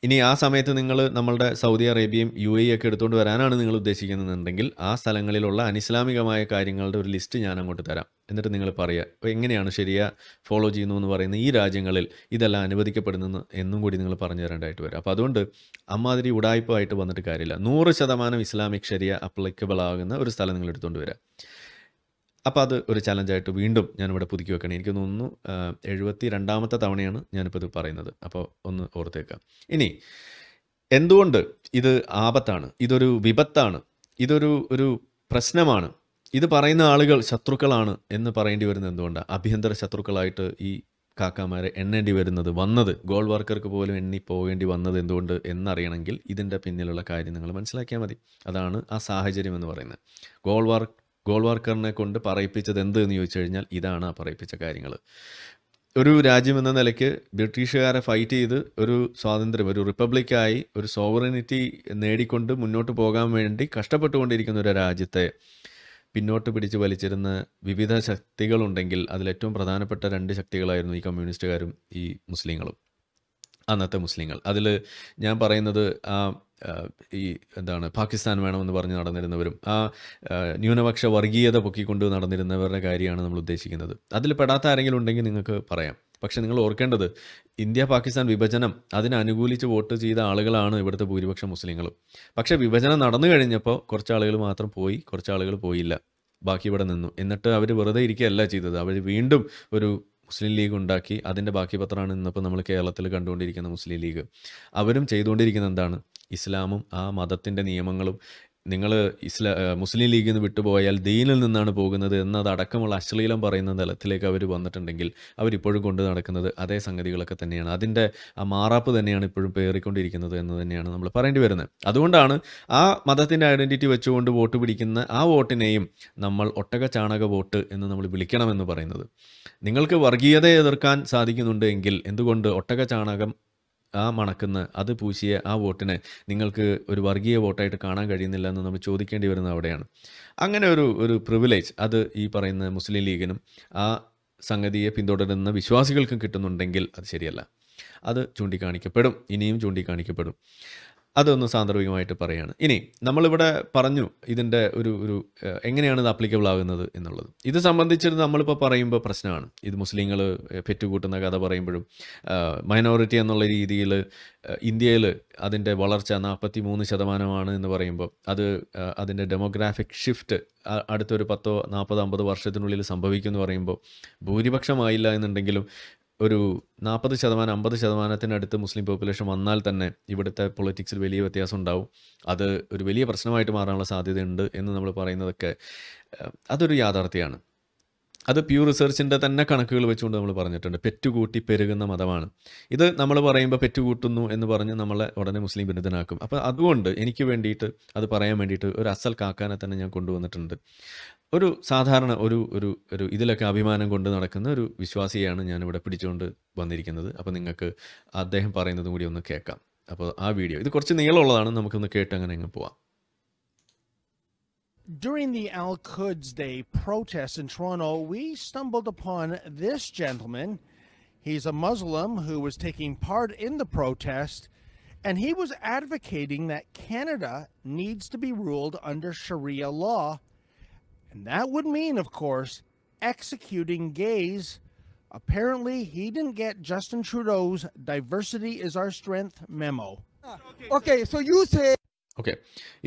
ഇനി ആ സമയത്ത് നിങ്ങൾ നമ്മളുടെ സൗദി അറേബ്യയും യു എ e ഒക്കെ എടുത്തുകൊണ്ട് വരാനാണ് നിങ്ങൾ ഉദ്ദേശിക്കുന്നതെന്നുണ്ടെങ്കിൽ ആ സ്ഥലങ്ങളിലുള്ള അനിസ്ലാമികമായ കാര്യങ്ങളുടെ ഒരു ലിസ്റ്റ് ഞാൻ അങ്ങോട്ട് തരാം എന്നിട്ട് നിങ്ങൾ പറയുക എങ്ങനെയാണ് ശരിയാ ഫോളോ ചെയ്യുന്നു എന്ന് പറയുന്ന ഈ രാജ്യങ്ങളിൽ ഇതെല്ലാം അനുവദിക്കപ്പെടുന്നെന്ന് എന്നും കൂടി നിങ്ങൾ പറഞ്ഞു തരേണ്ടതായിട്ട് വരും അപ്പോൾ അതുകൊണ്ട് അമ്മാതിരി ഉടായ്പായിട്ട് വന്നിട്ട് കാര്യമില്ല നൂറ് ശതമാനം ഇസ്ലാമിക് ശരിയ അപ്ലിക്കബിൾ ആകുന്ന ഒരു സ്ഥലം നിങ്ങൾ എടുത്തുകൊണ്ട് വരാം അപ്പോൾ അത് ഒരു ചലഞ്ചായിട്ട് വീണ്ടും ഞാനിവിടെ പുതുക്കി വെക്കണം എനിക്ക് തോന്നുന്നു എഴുപത്തി രണ്ടാമത്തെ തവണയാണ് ഞാനിപ്പോൾ ഇത് പറയുന്നത് അപ്പോൾ ഒന്ന് ഓർത്തേക്കാം ഇനി എന്തുകൊണ്ട് ഇത് ആപത്താണ് ഇതൊരു വിപത്താണ് ഇതൊരു ഒരു പ്രശ്നമാണ് ഇത് പറയുന്ന ആളുകൾ ശത്രുക്കളാണ് എന്ന് പറയേണ്ടി വരുന്നത് എന്തുകൊണ്ടാണ് അഭ്യന്തര ശത്രുക്കളായിട്ട് ഈ കാക്കാമാരെ എണ്ണേണ്ടി വരുന്നത് വന്നത് ഗോൾ വർക്കർക്ക് പോലും എണ്ണി പോകേണ്ടി വന്നത് എന്തുകൊണ്ട് എന്നറിയണമെങ്കിൽ ഇതിൻ്റെ പിന്നിലുള്ള കാര്യം നിങ്ങൾ മനസ്സിലാക്കിയാൽ മതി അതാണ് ആ സാഹചര്യം എന്ന് പറയുന്നത് ഗോൾ വർക്ക് വർക്കറിനെ കൊണ്ട് പറയിപ്പിച്ചത് എന്ത് എന്ന് ചോദിച്ചു കഴിഞ്ഞാൽ ഇതാണ് ആ പറയിപ്പിച്ച കാര്യങ്ങൾ ഒരു രാജ്യം എന്ന നിലയ്ക്ക് ബ്രിട്ടീഷുകാരെ ഫൈറ്റ് ചെയ്ത് ഒരു സ്വാതന്ത്ര്യം ഒരു റിപ്പബ്ലിക്കായി ഒരു സോവറിനിറ്റി നേടിക്കൊണ്ട് മുന്നോട്ട് പോകാൻ വേണ്ടി കഷ്ടപ്പെട്ടുകൊണ്ടിരിക്കുന്ന ഒരു രാജ്യത്തെ പിന്നോട്ട് പിടിച്ച് വലിച്ചിരുന്ന വിവിധ ശക്തികളുണ്ടെങ്കിൽ അതിലേറ്റവും പ്രധാനപ്പെട്ട രണ്ട് ശക്തികളായിരുന്നു ഈ കമ്മ്യൂണിസ്റ്റുകാരും ഈ മുസ്ലിങ്ങളും അന്നത്തെ മുസ്ലിങ്ങൾ അതിൽ ഞാൻ പറയുന്നത് ആ ഈ എന്താണ് പാകിസ്ഥാൻ വേണമെന്ന് പറഞ്ഞ് നടന്നിരുന്നവരും ആ ന്യൂനപക്ഷ വർഗീയത പൊക്കിക്കൊണ്ട് നടന്നിരുന്നവരുടെ കാര്യമാണ് നമ്മൾ ഉദ്ദേശിക്കുന്നത് അതിൽ പെടാത്ത ആരെങ്കിലും ഉണ്ടെങ്കിൽ നിങ്ങൾക്ക് പറയാം പക്ഷെ നിങ്ങൾ ഓർക്കേണ്ടത് ഇന്ത്യ പാകിസ്ഥാൻ വിഭജനം അതിനനുകൂലിച്ച് വോട്ട് ചെയ്ത ആളുകളാണ് ഇവിടുത്തെ ഭൂരിപക്ഷം മുസ്ലിങ്ങളും പക്ഷേ വിഭജനം നടന്നു കഴിഞ്ഞപ്പോൾ കുറച്ച് ആളുകൾ മാത്രം പോയി കുറച്ച് ആളുകൾ പോയില്ല ബാക്കി ഇവിടെ നിന്നു എന്നിട്ട് അവർ വെറുതെ ഇരിക്കുകയല്ല ചെയ്തത് അവർ വീണ്ടും ഒരു മുസ്ലിം ലീഗ് ഉണ്ടാക്കി അതിൻ്റെ ബാക്കി പത്രമാണ് ഇന്നിപ്പോൾ നമ്മൾ കേരളത്തിൽ കണ്ടുകൊണ്ടിരിക്കുന്ന മുസ്ലിം ലീഗ് അവരും ചെയ്തുകൊണ്ടിരിക്കുന്ന എന്താണ് ഇസ്ലാമും ആ മതത്തിൻ്റെ നിയമങ്ങളും നിങ്ങൾ ഇസ്ലാ മുസ്ലിം ലീഗിൽ നിന്ന് വിട്ടുപോയാൽ ദീനിൽ നിന്നാണ് പോകുന്നത് എന്നതടക്കമുള്ള അശ്ലീലം പറയുന്ന തലത്തിലേക്ക് അവർ വന്നിട്ടുണ്ടെങ്കിൽ അവരിപ്പോഴും കൊണ്ടു നടക്കുന്നത് അതേ സംഗതികളൊക്കെ തന്നെയാണ് അതിൻ്റെ ആ മാറാപ്പ് തന്നെയാണ് ഇപ്പോഴും പേറിക്കൊണ്ടിരിക്കുന്നത് എന്ന് തന്നെയാണ് നമ്മൾ പറയേണ്ടി വരുന്നത് അതുകൊണ്ടാണ് ആ മതത്തിൻ്റെ ഐഡൻറ്റിറ്റി വെച്ചുകൊണ്ട് വോട്ട് പിടിക്കുന്ന ആ വോട്ടിനെയും നമ്മൾ ഒട്ടക ചാണക വോട്ട് എന്ന് നമ്മൾ വിളിക്കണമെന്ന് പറയുന്നത് നിങ്ങൾക്ക് വർഗീയതയെ എതിർക്കാൻ സാധിക്കുന്നുണ്ട് എങ്കിൽ എന്തുകൊണ്ട് ഒട്ടക ചാണകം ആ മണക്കുന്ന അത് പൂശിയ ആ വോട്ടിനെ നിങ്ങൾക്ക് ഒരു വർഗീയ വോട്ടായിട്ട് കാണാൻ കഴിയുന്നില്ല എന്ന് നമ്മൾ ചോദിക്കേണ്ടി വരുന്നത് അവിടെയാണ് അങ്ങനെ ഒരു ഒരു പ്രിവിലേജ് അത് ഈ പറയുന്ന മുസ്ലിം ലീഗിനും ആ സംഗതിയെ പിന്തുടരുന്ന വിശ്വാസികൾക്കും കിട്ടുന്നുണ്ടെങ്കിൽ അത് ശരിയല്ല അത് ചൂണ്ടിക്കാണിക്കപ്പെടും ഇനിയും ചൂണ്ടിക്കാണിക്കപ്പെടും അതൊന്ന് സാന്ദർഭികമായിട്ട് പറയുകയാണ് ഇനി നമ്മളിവിടെ പറഞ്ഞു ഇതിൻ്റെ ഒരു ഒരു എങ്ങനെയാണ് ഇത് അപ്ലിക്കബിൾ ആകുന്നത് എന്നുള്ളത് ഇത് സംബന്ധിച്ചിട്ട് നമ്മളിപ്പോൾ പറയുമ്പോൾ പ്രശ്നമാണ് ഇത് മുസ്ലിങ്ങൾ പെറ്റുകൂട്ടുന്ന കഥ പറയുമ്പോഴും മൈനോറിറ്റി എന്നുള്ള രീതിയിൽ ഇന്ത്യയിൽ അതിൻ്റെ വളർച്ച നാൽപ്പത്തി മൂന്ന് ശതമാനമാണ് എന്ന് പറയുമ്പോൾ അത് അതിൻ്റെ ഡെമോഗ്രാഫിക് ഷിഫ്റ്റ് അടുത്തൊരു പത്തോ നാൽപ്പതോ അമ്പത് വർഷത്തിനുള്ളിൽ സംഭവിക്കുമെന്ന് പറയുമ്പോൾ ഭൂരിപക്ഷമായില്ല എന്നുണ്ടെങ്കിലും ഒരു നാൽപ്പത് ശതമാനം അമ്പത് ശതമാനത്തിനടുത്ത് മുസ്ലിം പോപ്പുലേഷൻ വന്നാൽ തന്നെ ഇവിടുത്തെ പൊളിറ്റിക്സിൽ വലിയ വ്യത്യാസം ഉണ്ടാവും അത് ഒരു വലിയ പ്രശ്നമായിട്ട് മാറാനുള്ള സാധ്യതയുണ്ട് എന്ന് നമ്മൾ പറയുന്നതൊക്കെ അതൊരു യാഥാർത്ഥ്യമാണ് അത് പ്യൂർ റിസർച്ചിൻ്റെ തന്നെ കണക്കുകൾ വെച്ചുകൊണ്ട് നമ്മൾ പറഞ്ഞിട്ടുണ്ട് പെറ്റുകൂട്ടി പെരുകുന്ന മതമാണ് ഇത് നമ്മൾ പറയുമ്പോൾ പെറ്റുകൂട്ടുന്നു എന്ന് പറഞ്ഞ് നമ്മളെ ഉടനെ മുസ്ലിം ബിരുദനാക്കും അപ്പോൾ അതുകൊണ്ട് എനിക്ക് വേണ്ടിയിട്ട് അത് പറയാൻ വേണ്ടിയിട്ട് ഒരു അസൽ കാക്കാനെ തന്നെ ഞാൻ കൊണ്ടുവന്നിട്ടുണ്ട് ഒരു സാധാരണ ഒരു ഒരു ഒരു ഇതിലൊക്കെ അഭിമാനം കൊണ്ട് നടക്കുന്ന ഒരു വിശ്വാസിയാണ് ഞാനിവിടെ പിടിച്ചുകൊണ്ട് വന്നിരിക്കുന്നത് അപ്പോൾ നിങ്ങൾക്ക് അദ്ദേഹം പറയുന്നതും കൂടി ഒന്ന് കേൾക്കാം അപ്പോൾ ആ വീഡിയോ ഇത് കുറച്ച് നീളമുള്ളതാണ് നമുക്കൊന്ന് കേട്ട് അങ്ങനെ അങ്ങ് പോവാം During the Al Quds Day protests in Toronto, we stumbled upon this gentleman. He's a Muslim who was taking part in the protest, and he was advocating that Canada needs to be ruled under Sharia law And that would mean, of course, executing gays. Apparently, he didn't get Justin Trudeau's diversity is our strength memo. Okay, so you say okay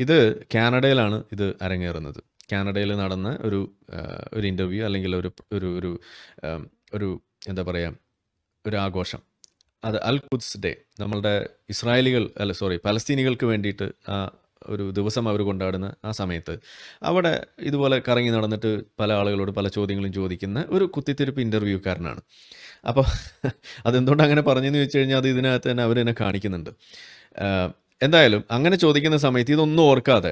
ഇത് കാനഡയിലാണ് ഇത് അരങ്ങേറുന്നത് കാനഡയിൽ നടന്ന ഒരു ഒരു interview അല്ലെങ്കിൽ ഒരു ഒരു ഒരു ഒരു എന്താ പറയുക ഒരു ആഘോഷം അത് അൽ ഖുദ്സ് ഡേ നമ്മളുടെ ഇസ്രായേലികൾ അല്ല സോറി പലസ്തീനികൾക്ക് വേണ്ടിയിട്ട് ഒരു ദിവസം അവർ കൊണ്ടാടുന്ന ആ സമയത്ത് അവിടെ ഇതുപോലെ കറങ്ങി നടന്നിട്ട് പല ആളുകളോട് പല ചോദ്യങ്ങളും ചോദിക്കുന്ന ഒരു കുത്തിത്തിരിപ്പ് ഇൻ്റർവ്യൂക്കാരനാണ് അപ്പോൾ അതെന്തുകൊണ്ട് അങ്ങനെ പറഞ്ഞെന്ന് ചോദിച്ചു കഴിഞ്ഞാൽ അത് ഇതിനകത്ത് തന്നെ അവരെന്നെ കാണിക്കുന്നുണ്ട് എന്തായാലും അങ്ങനെ ചോദിക്കുന്ന സമയത്ത് ഇതൊന്നും ഓർക്കാതെ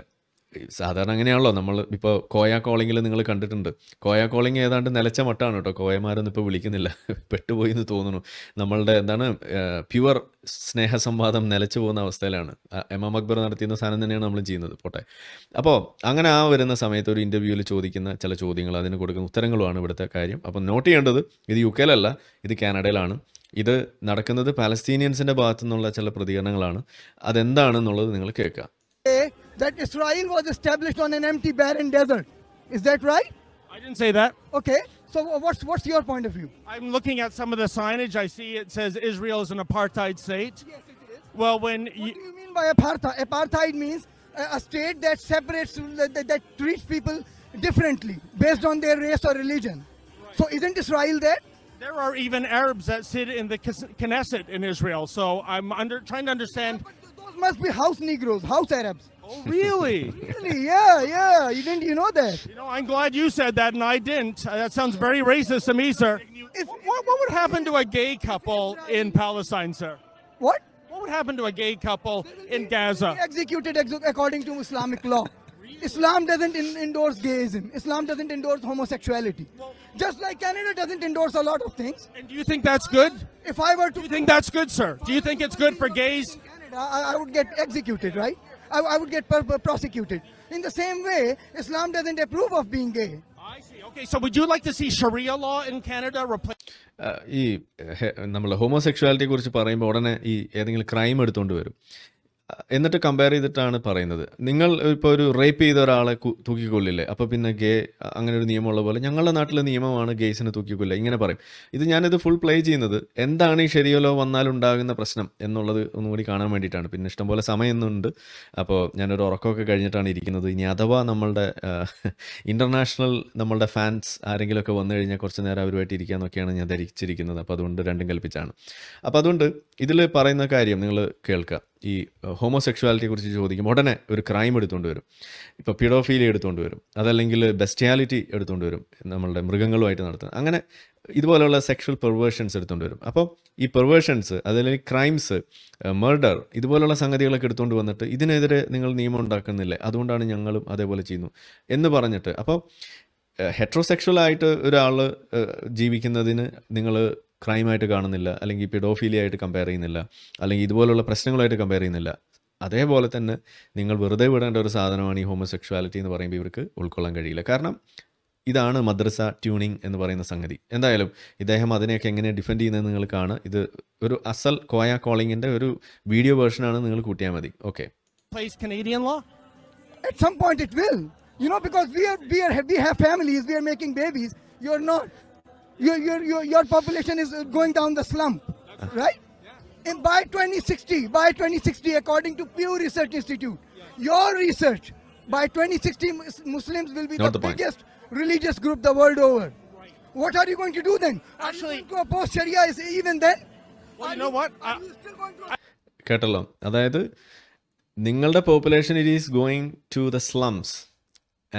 സാധാരണ അങ്ങനെയാണല്ലോ നമ്മൾ ഇപ്പോൾ കോയ കോളിങ്ങിൽ നിങ്ങൾ കണ്ടിട്ടുണ്ട് കോയ കോളിങ് ഏതാണ്ട് നിലച്ച മട്ടാണ് കേട്ടോ കോയമാരൊന്നും ഇപ്പോൾ വിളിക്കുന്നില്ല പെട്ടുപോയി എന്ന് തോന്നുന്നു നമ്മളുടെ എന്താണ് പ്യുവർ സ്നേഹസംവാദം നിലച്ചു പോകുന്ന അവസ്ഥയിലാണ് എം എം അക്ബർ നടത്തിയിരുന്ന സാധനം തന്നെയാണ് നമ്മൾ ചെയ്യുന്നത് പോട്ടെ അപ്പോൾ അങ്ങനെ ആ വരുന്ന സമയത്ത് ഒരു ഇൻ്റർവ്യൂവിൽ ചോദിക്കുന്ന ചില ചോദ്യങ്ങൾ അതിന് കൊടുക്കുന്ന ഉത്തരങ്ങളുമാണ് ഇവിടുത്തെ കാര്യം അപ്പോൾ നോട്ട് ചെയ്യേണ്ടത് ഇത് യു കെയിലല്ല ഇത് കാനഡയിലാണ് ഇത് നടക്കുന്നത് പാലസ്തീനിയൻസിൻ്റെ ഭാഗത്തു നിന്നുള്ള ചില പ്രതികരണങ്ങളാണ് അതെന്താണെന്നുള്ളത് നിങ്ങൾ കേൾക്കുക that Israel was established on an empty, barren desert. Is that right? I didn't say that. Okay. So what's what's your point of view? I'm looking at some of the signage. I see it says Israel is an apartheid state. Yes, it is. Well, when what you, do you mean by apartheid? Apartheid means a, state that separates that, that, treats people differently based on their race or religion. Right. So isn't Israel that? There are even Arabs that sit in the Knesset in Israel. So I'm under trying to understand. Yeah, those must be house Negroes, house Arabs. Oh, really? really? Yeah, yeah. You didn't you know that? You know, I'm glad you said that and I didn't. Uh, that sounds very racist to me, sir. If, what, what would happen to a gay couple in Palestine, sir? What? What would happen to a gay couple in Gaza? Executed ex according to Islamic law. Islam doesn't in endorse gayism. Islam doesn't endorse homosexuality. Just like Canada doesn't endorse a lot of things. And do you think that's good? If I were to... Do you think that's good, sir? Do you think it's good for gays? Canada, I, I would get executed, right? I, I would get per, per prosecuted. In the same way, Islam doesn't approve of being gay. I see. Okay, so would you like to see Sharia law in Canada replace? ഈ നമ്മൾ ഹോമോസെക്ഷുവാലിറ്റിയെ കുറിച്ച് പറയുമ്പോൾ ഉടനെ ഈ ഏതെങ്കിലും crime എടുത്തുകൊണ്ട് വരും എന്നിട്ട് കമ്പയർ ചെയ്തിട്ടാണ് പറയുന്നത് നിങ്ങൾ ഇപ്പോൾ ഒരു റേപ്പ് ചെയ്ത ഒരാളെ തൂക്കിക്കൊള്ളില്ലേ അപ്പോൾ പിന്നെ ഗേ അങ്ങനെ ഒരു നിയമമുള്ള പോലെ ഞങ്ങളുടെ നാട്ടിലെ നിയമമാണ് ഗേസിനെ തൂക്കിക്കൊല്ലുക ഇങ്ങനെ പറയും ഇത് ഞാനിത് ഫുൾ പ്ലേ ചെയ്യുന്നത് എന്താണ് ഈ ശരിയല്ലോ വന്നാലുണ്ടാകുന്ന പ്രശ്നം എന്നുള്ളത് ഒന്നുകൂടി കാണാൻ വേണ്ടിയിട്ടാണ് പിന്നെ ഇഷ്ടംപോലെ സമയമൊന്നുണ്ട് അപ്പോൾ ഞാനൊരു ഉറക്കമൊക്കെ കഴിഞ്ഞിട്ടാണ് ഇരിക്കുന്നത് ഇനി അഥവാ നമ്മളുടെ ഇൻ്റർനാഷണൽ നമ്മളുടെ ഫാൻസ് ആരെങ്കിലുമൊക്കെ വന്നു കഴിഞ്ഞാൽ കുറച്ച് നേരം അവരുമായിട്ട് ഇരിക്കാമെന്നൊക്കെയാണ് ഞാൻ ധരിച്ചിരിക്കുന്നത് അപ്പോൾ അതുകൊണ്ട് രണ്ടും കൽപ്പിച്ചാണ് അപ്പോൾ അതുകൊണ്ട് ഇതിൽ പറയുന്ന കാര്യം നിങ്ങൾ കേൾക്കുക ഈ ഹോമോസെക്ഷുവാലിറ്റിയെ കുറിച്ച് ചോദിക്കുമ്പോൾ ഉടനെ ഒരു ക്രൈം എടുത്തുകൊണ്ട് വരും ഇപ്പോൾ പിഡോഫീലി എടുത്തുകൊണ്ട് വരും അതല്ലെങ്കിൽ ബെസ്റ്റിയാലിറ്റി എടുത്തുകൊണ്ട് വരും നമ്മളുടെ മൃഗങ്ങളുമായിട്ട് നടത്തുന്നത് അങ്ങനെ ഇതുപോലെയുള്ള സെക്ഷൽ പെർവേഷൻസ് എടുത്തുകൊണ്ട് വരും അപ്പോൾ ഈ പെർവേഷൻസ് അതല്ലെങ്കിൽ ക്രൈംസ് മർഡർ ഇതുപോലെയുള്ള സംഗതികളൊക്കെ എടുത്തുകൊണ്ട് വന്നിട്ട് ഇതിനെതിരെ നിങ്ങൾ നിയമം ഉണ്ടാക്കുന്നില്ലേ അതുകൊണ്ടാണ് ഞങ്ങളും അതേപോലെ ചെയ്യുന്നു എന്ന് പറഞ്ഞിട്ട് അപ്പോൾ ഹെട്രോസെക്ഷൽ ആയിട്ട് ഒരാൾ ജീവിക്കുന്നതിന് നിങ്ങൾ ക്രൈമായിട്ട് കാണുന്നില്ല അല്ലെങ്കിൽ പിഡോഫീലിയായിട്ട് കമ്പയർ ചെയ്യുന്നില്ല അല്ലെങ്കിൽ ഇതുപോലുള്ള പ്രശ്നങ്ങളായിട്ട് കമ്പയർ ചെയ്യുന്നില്ല അതേപോലെ തന്നെ നിങ്ങൾ വെറുതെ വിടേണ്ട ഒരു സാധനമാണ് ഈ ഹോമോസെക്ഷുവാലിറ്റി എന്ന് പറയുമ്പോൾ ഇവർക്ക് ഉൾക്കൊള്ളാൻ കഴിയില്ല കാരണം ഇതാണ് മദ്രസ ട്യൂണിങ് എന്ന് പറയുന്ന സംഗതി എന്തായാലും ഇദ്ദേഹം അതിനെയൊക്കെ എങ്ങനെ ഡിഫെൻഡ് ചെയ്യുന്നത് നിങ്ങൾ കാണുക ഇത് ഒരു അസൽ കോയ കോളിങ്ങിൻ്റെ ഒരു വീഡിയോ വേർഷനാണ് നിങ്ങൾ കൂട്ടിയാൽ മതി okay At some point it will. You know, because we are, we are, we have families, we are making babies. are not your, your, your, your population is uh, going down the slump, right? And by 2060, by 2060, according to Pew Research Institute, your research, by 2060, Muslims will be the, the biggest religious group the world over. What are you going to do then? Actually, are you going to oppose Sharia is even then? Well, you know what? കേട്ടല്ലോ അതായത് നിങ്ങളുടെ population it is going to the slums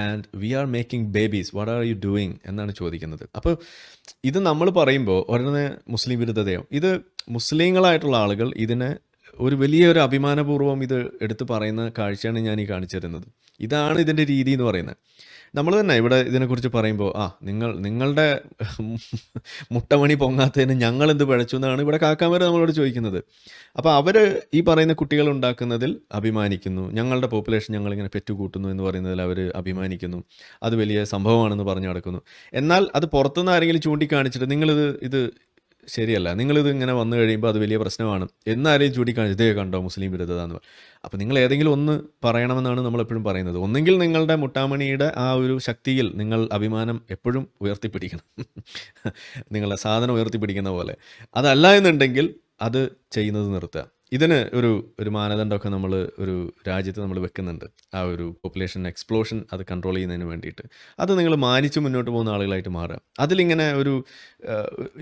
and we are making babies what are you doing എന്നാണ് ചോദിക്കുന്നത് അപ്പോൾ ഇത് നമ്മൾ പറയുമ്പോൾ ഒരെണ്ണ മുസ്ലിം വിരുദ്ധതയോ ഇത് മുസ്ലിങ്ങളായിട്ടുള്ള ആളുകൾ ഇതിനെ ഒരു വലിയൊരു അഭിമാനപൂർവ്വം ഇത് എടുത്തു പറയുന്ന കാഴ്ചയാണ് ഞാൻ ഈ കാണിച്ചു തരുന്നത് ഇതാണ് ഇതിൻ്റെ രീതി എന്ന് പറയുന്നത് നമ്മൾ തന്നെ ഇവിടെ ഇതിനെക്കുറിച്ച് പറയുമ്പോൾ ആ നിങ്ങൾ നിങ്ങളുടെ മുട്ടമണി പൊങ്ങാത്തതിന് ഞങ്ങൾ എന്ത് പിഴച്ചു എന്നാണ് ഇവിടെ കാക്കാമര നമ്മളോട് ചോദിക്കുന്നത് അപ്പോൾ അവർ ഈ പറയുന്ന കുട്ടികൾ ഉണ്ടാക്കുന്നതിൽ അഭിമാനിക്കുന്നു ഞങ്ങളുടെ പോപ്പുലേഷൻ ഞങ്ങളിങ്ങനെ പെറ്റുകൂട്ടുന്നു എന്ന് പറയുന്നതിൽ അവർ അഭിമാനിക്കുന്നു അത് വലിയ സംഭവമാണെന്ന് പറഞ്ഞു നടക്കുന്നു എന്നാൽ അത് പുറത്തുനിന്ന് ആരെങ്കിലും ചൂണ്ടിക്കാണിച്ചിട്ട് നിങ്ങളിത് ഇത് ശരിയല്ല നിങ്ങളിത് ഇങ്ങനെ വന്നു കഴിയുമ്പോൾ അത് വലിയ പ്രശ്നമാണ് എന്നാലും ചൂണ്ടിക്കാണിച്ച് ഇതേ കണ്ടോ മുസ്ലിം വിരുദ്ധത എന്ന് അപ്പോൾ നിങ്ങൾ ഏതെങ്കിലും ഒന്ന് പറയണമെന്നാണ് നമ്മൾ എപ്പോഴും പറയുന്നത് ഒന്നെങ്കിൽ നിങ്ങളുടെ മുട്ടാമണിയുടെ ആ ഒരു ശക്തിയിൽ നിങ്ങൾ അഭിമാനം എപ്പോഴും ഉയർത്തിപ്പിടിക്കണം നിങ്ങളുടെ സാധനം ഉയർത്തിപ്പിടിക്കുന്ന പോലെ അതല്ല എന്നുണ്ടെങ്കിൽ അത് ചെയ്യുന്നത് നിർത്തുക ഇതിന് ഒരു ഒരു മാനദണ്ഡമൊക്കെ നമ്മൾ ഒരു രാജ്യത്ത് നമ്മൾ വെക്കുന്നുണ്ട് ആ ഒരു പോപ്പുലേഷൻ എക്സ്പ്ലോഷൻ അത് കൺട്രോൾ ചെയ്യുന്നതിന് വേണ്ടിയിട്ട് അത് നിങ്ങൾ മാനിച്ച് മുന്നോട്ട് പോകുന്ന ആളുകളായിട്ട് മാറുക അതിലിങ്ങനെ ഒരു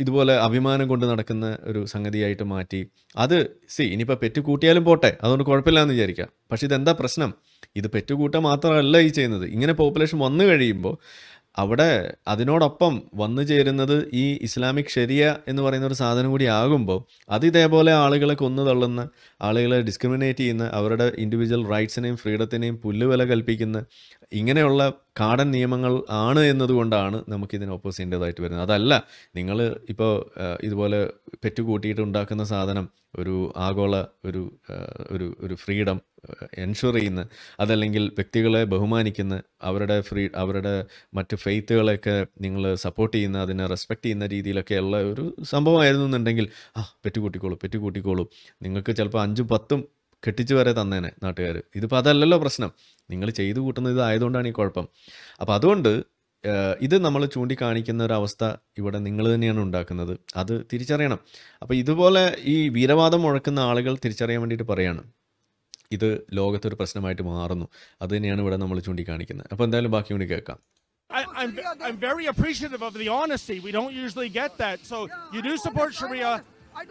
ഇതുപോലെ അഭിമാനം കൊണ്ട് നടക്കുന്ന ഒരു സംഗതിയായിട്ട് മാറ്റി അത് സി ഇനിയിപ്പോൾ പെറ്റ് കൂട്ടിയാലും പോട്ടെ അതുകൊണ്ട് കുഴപ്പമില്ല എന്ന് വിചാരിക്കുക പക്ഷേ ഇതെന്താ പ്രശ്നം ഇത് പെറ്റുകൂട്ട മാത്രമല്ല ഈ ചെയ്യുന്നത് ഇങ്ങനെ പോപ്പുലേഷൻ വന്നു കഴിയുമ്പോൾ അവിടെ അതിനോടൊപ്പം വന്നു ചേരുന്നത് ഈ ഇസ്ലാമിക് ശരിയ എന്ന് പറയുന്ന ഒരു സാധനം കൂടി ആകുമ്പോൾ അത് ഇതേപോലെ ആളുകളെ കൊന്നു തള്ളുന്ന ആളുകളെ ഡിസ്ക്രിമിനേറ്റ് ചെയ്യുന്ന അവരുടെ ഇൻഡിവിജ്വൽ റൈറ്റ്സിനെയും ഫ്രീഡത്തിനെയും പുല്ലുവില കൽപ്പിക്കുന്ന ഇങ്ങനെയുള്ള കാടൻ നിയമങ്ങൾ ആണ് എന്നതുകൊണ്ടാണ് നമുക്കിതിന് ഓപ്പോസ് ചെയ്യേണ്ടതായിട്ട് വരുന്നത് അതല്ല നിങ്ങൾ ഇപ്പോൾ ഇതുപോലെ പെറ്റ് കൂട്ടിയിട്ട് ഉണ്ടാക്കുന്ന സാധനം ഒരു ആഗോള ഒരു ഒരു ഒരു ഫ്രീഡം എൻഷുർ ചെയ്യുന്ന അതല്ലെങ്കിൽ വ്യക്തികളെ ബഹുമാനിക്കുന്ന അവരുടെ ഫ്രീ അവരുടെ മറ്റ് ഫെയ്ത്തുകളെയൊക്കെ നിങ്ങൾ സപ്പോർട്ട് ചെയ്യുന്ന അതിനെ റെസ്പെക്റ്റ് ചെയ്യുന്ന രീതിയിലൊക്കെയുള്ള ഒരു സംഭവമായിരുന്നു എന്നുണ്ടെങ്കിൽ ആ പെറ്റ് കൂട്ടിക്കോളൂ കൂട്ടിക്കോളൂ നിങ്ങൾക്ക് ചിലപ്പോൾ അഞ്ചും പത്തും കെട്ടിച്ച് വരെ തന്നേനെ നാട്ടുകാർ ഇതിപ്പോൾ അതല്ലല്ലോ പ്രശ്നം നിങ്ങൾ ചെയ്തു കൂട്ടുന്ന ഇതായതുകൊണ്ടാണ് ഈ കുഴപ്പം അപ്പോൾ അതുകൊണ്ട് ഇത് നമ്മൾ ചൂണ്ടിക്കാണിക്കുന്ന ഒരു അവസ്ഥ ഇവിടെ നിങ്ങൾ തന്നെയാണ് ഉണ്ടാക്കുന്നത് അത് തിരിച്ചറിയണം അപ്പോൾ ഇതുപോലെ ഈ വീരവാദം മുഴക്കുന്ന ആളുകൾ തിരിച്ചറിയാൻ വേണ്ടിയിട്ട് പറയാണ് ഇത് ലോകത്തൊരു പ്രശ്നമായിട്ട് മാറുന്നു അത് തന്നെയാണ് ഇവിടെ നമ്മൾ ചൂണ്ടിക്കാണിക്കുന്നത് അപ്പോൾ എന്തായാലും ബാക്കി കൂടി കേൾക്കാം I, I'm, I'm very appreciative of the honesty. We don't usually get that. So you do support Sharia.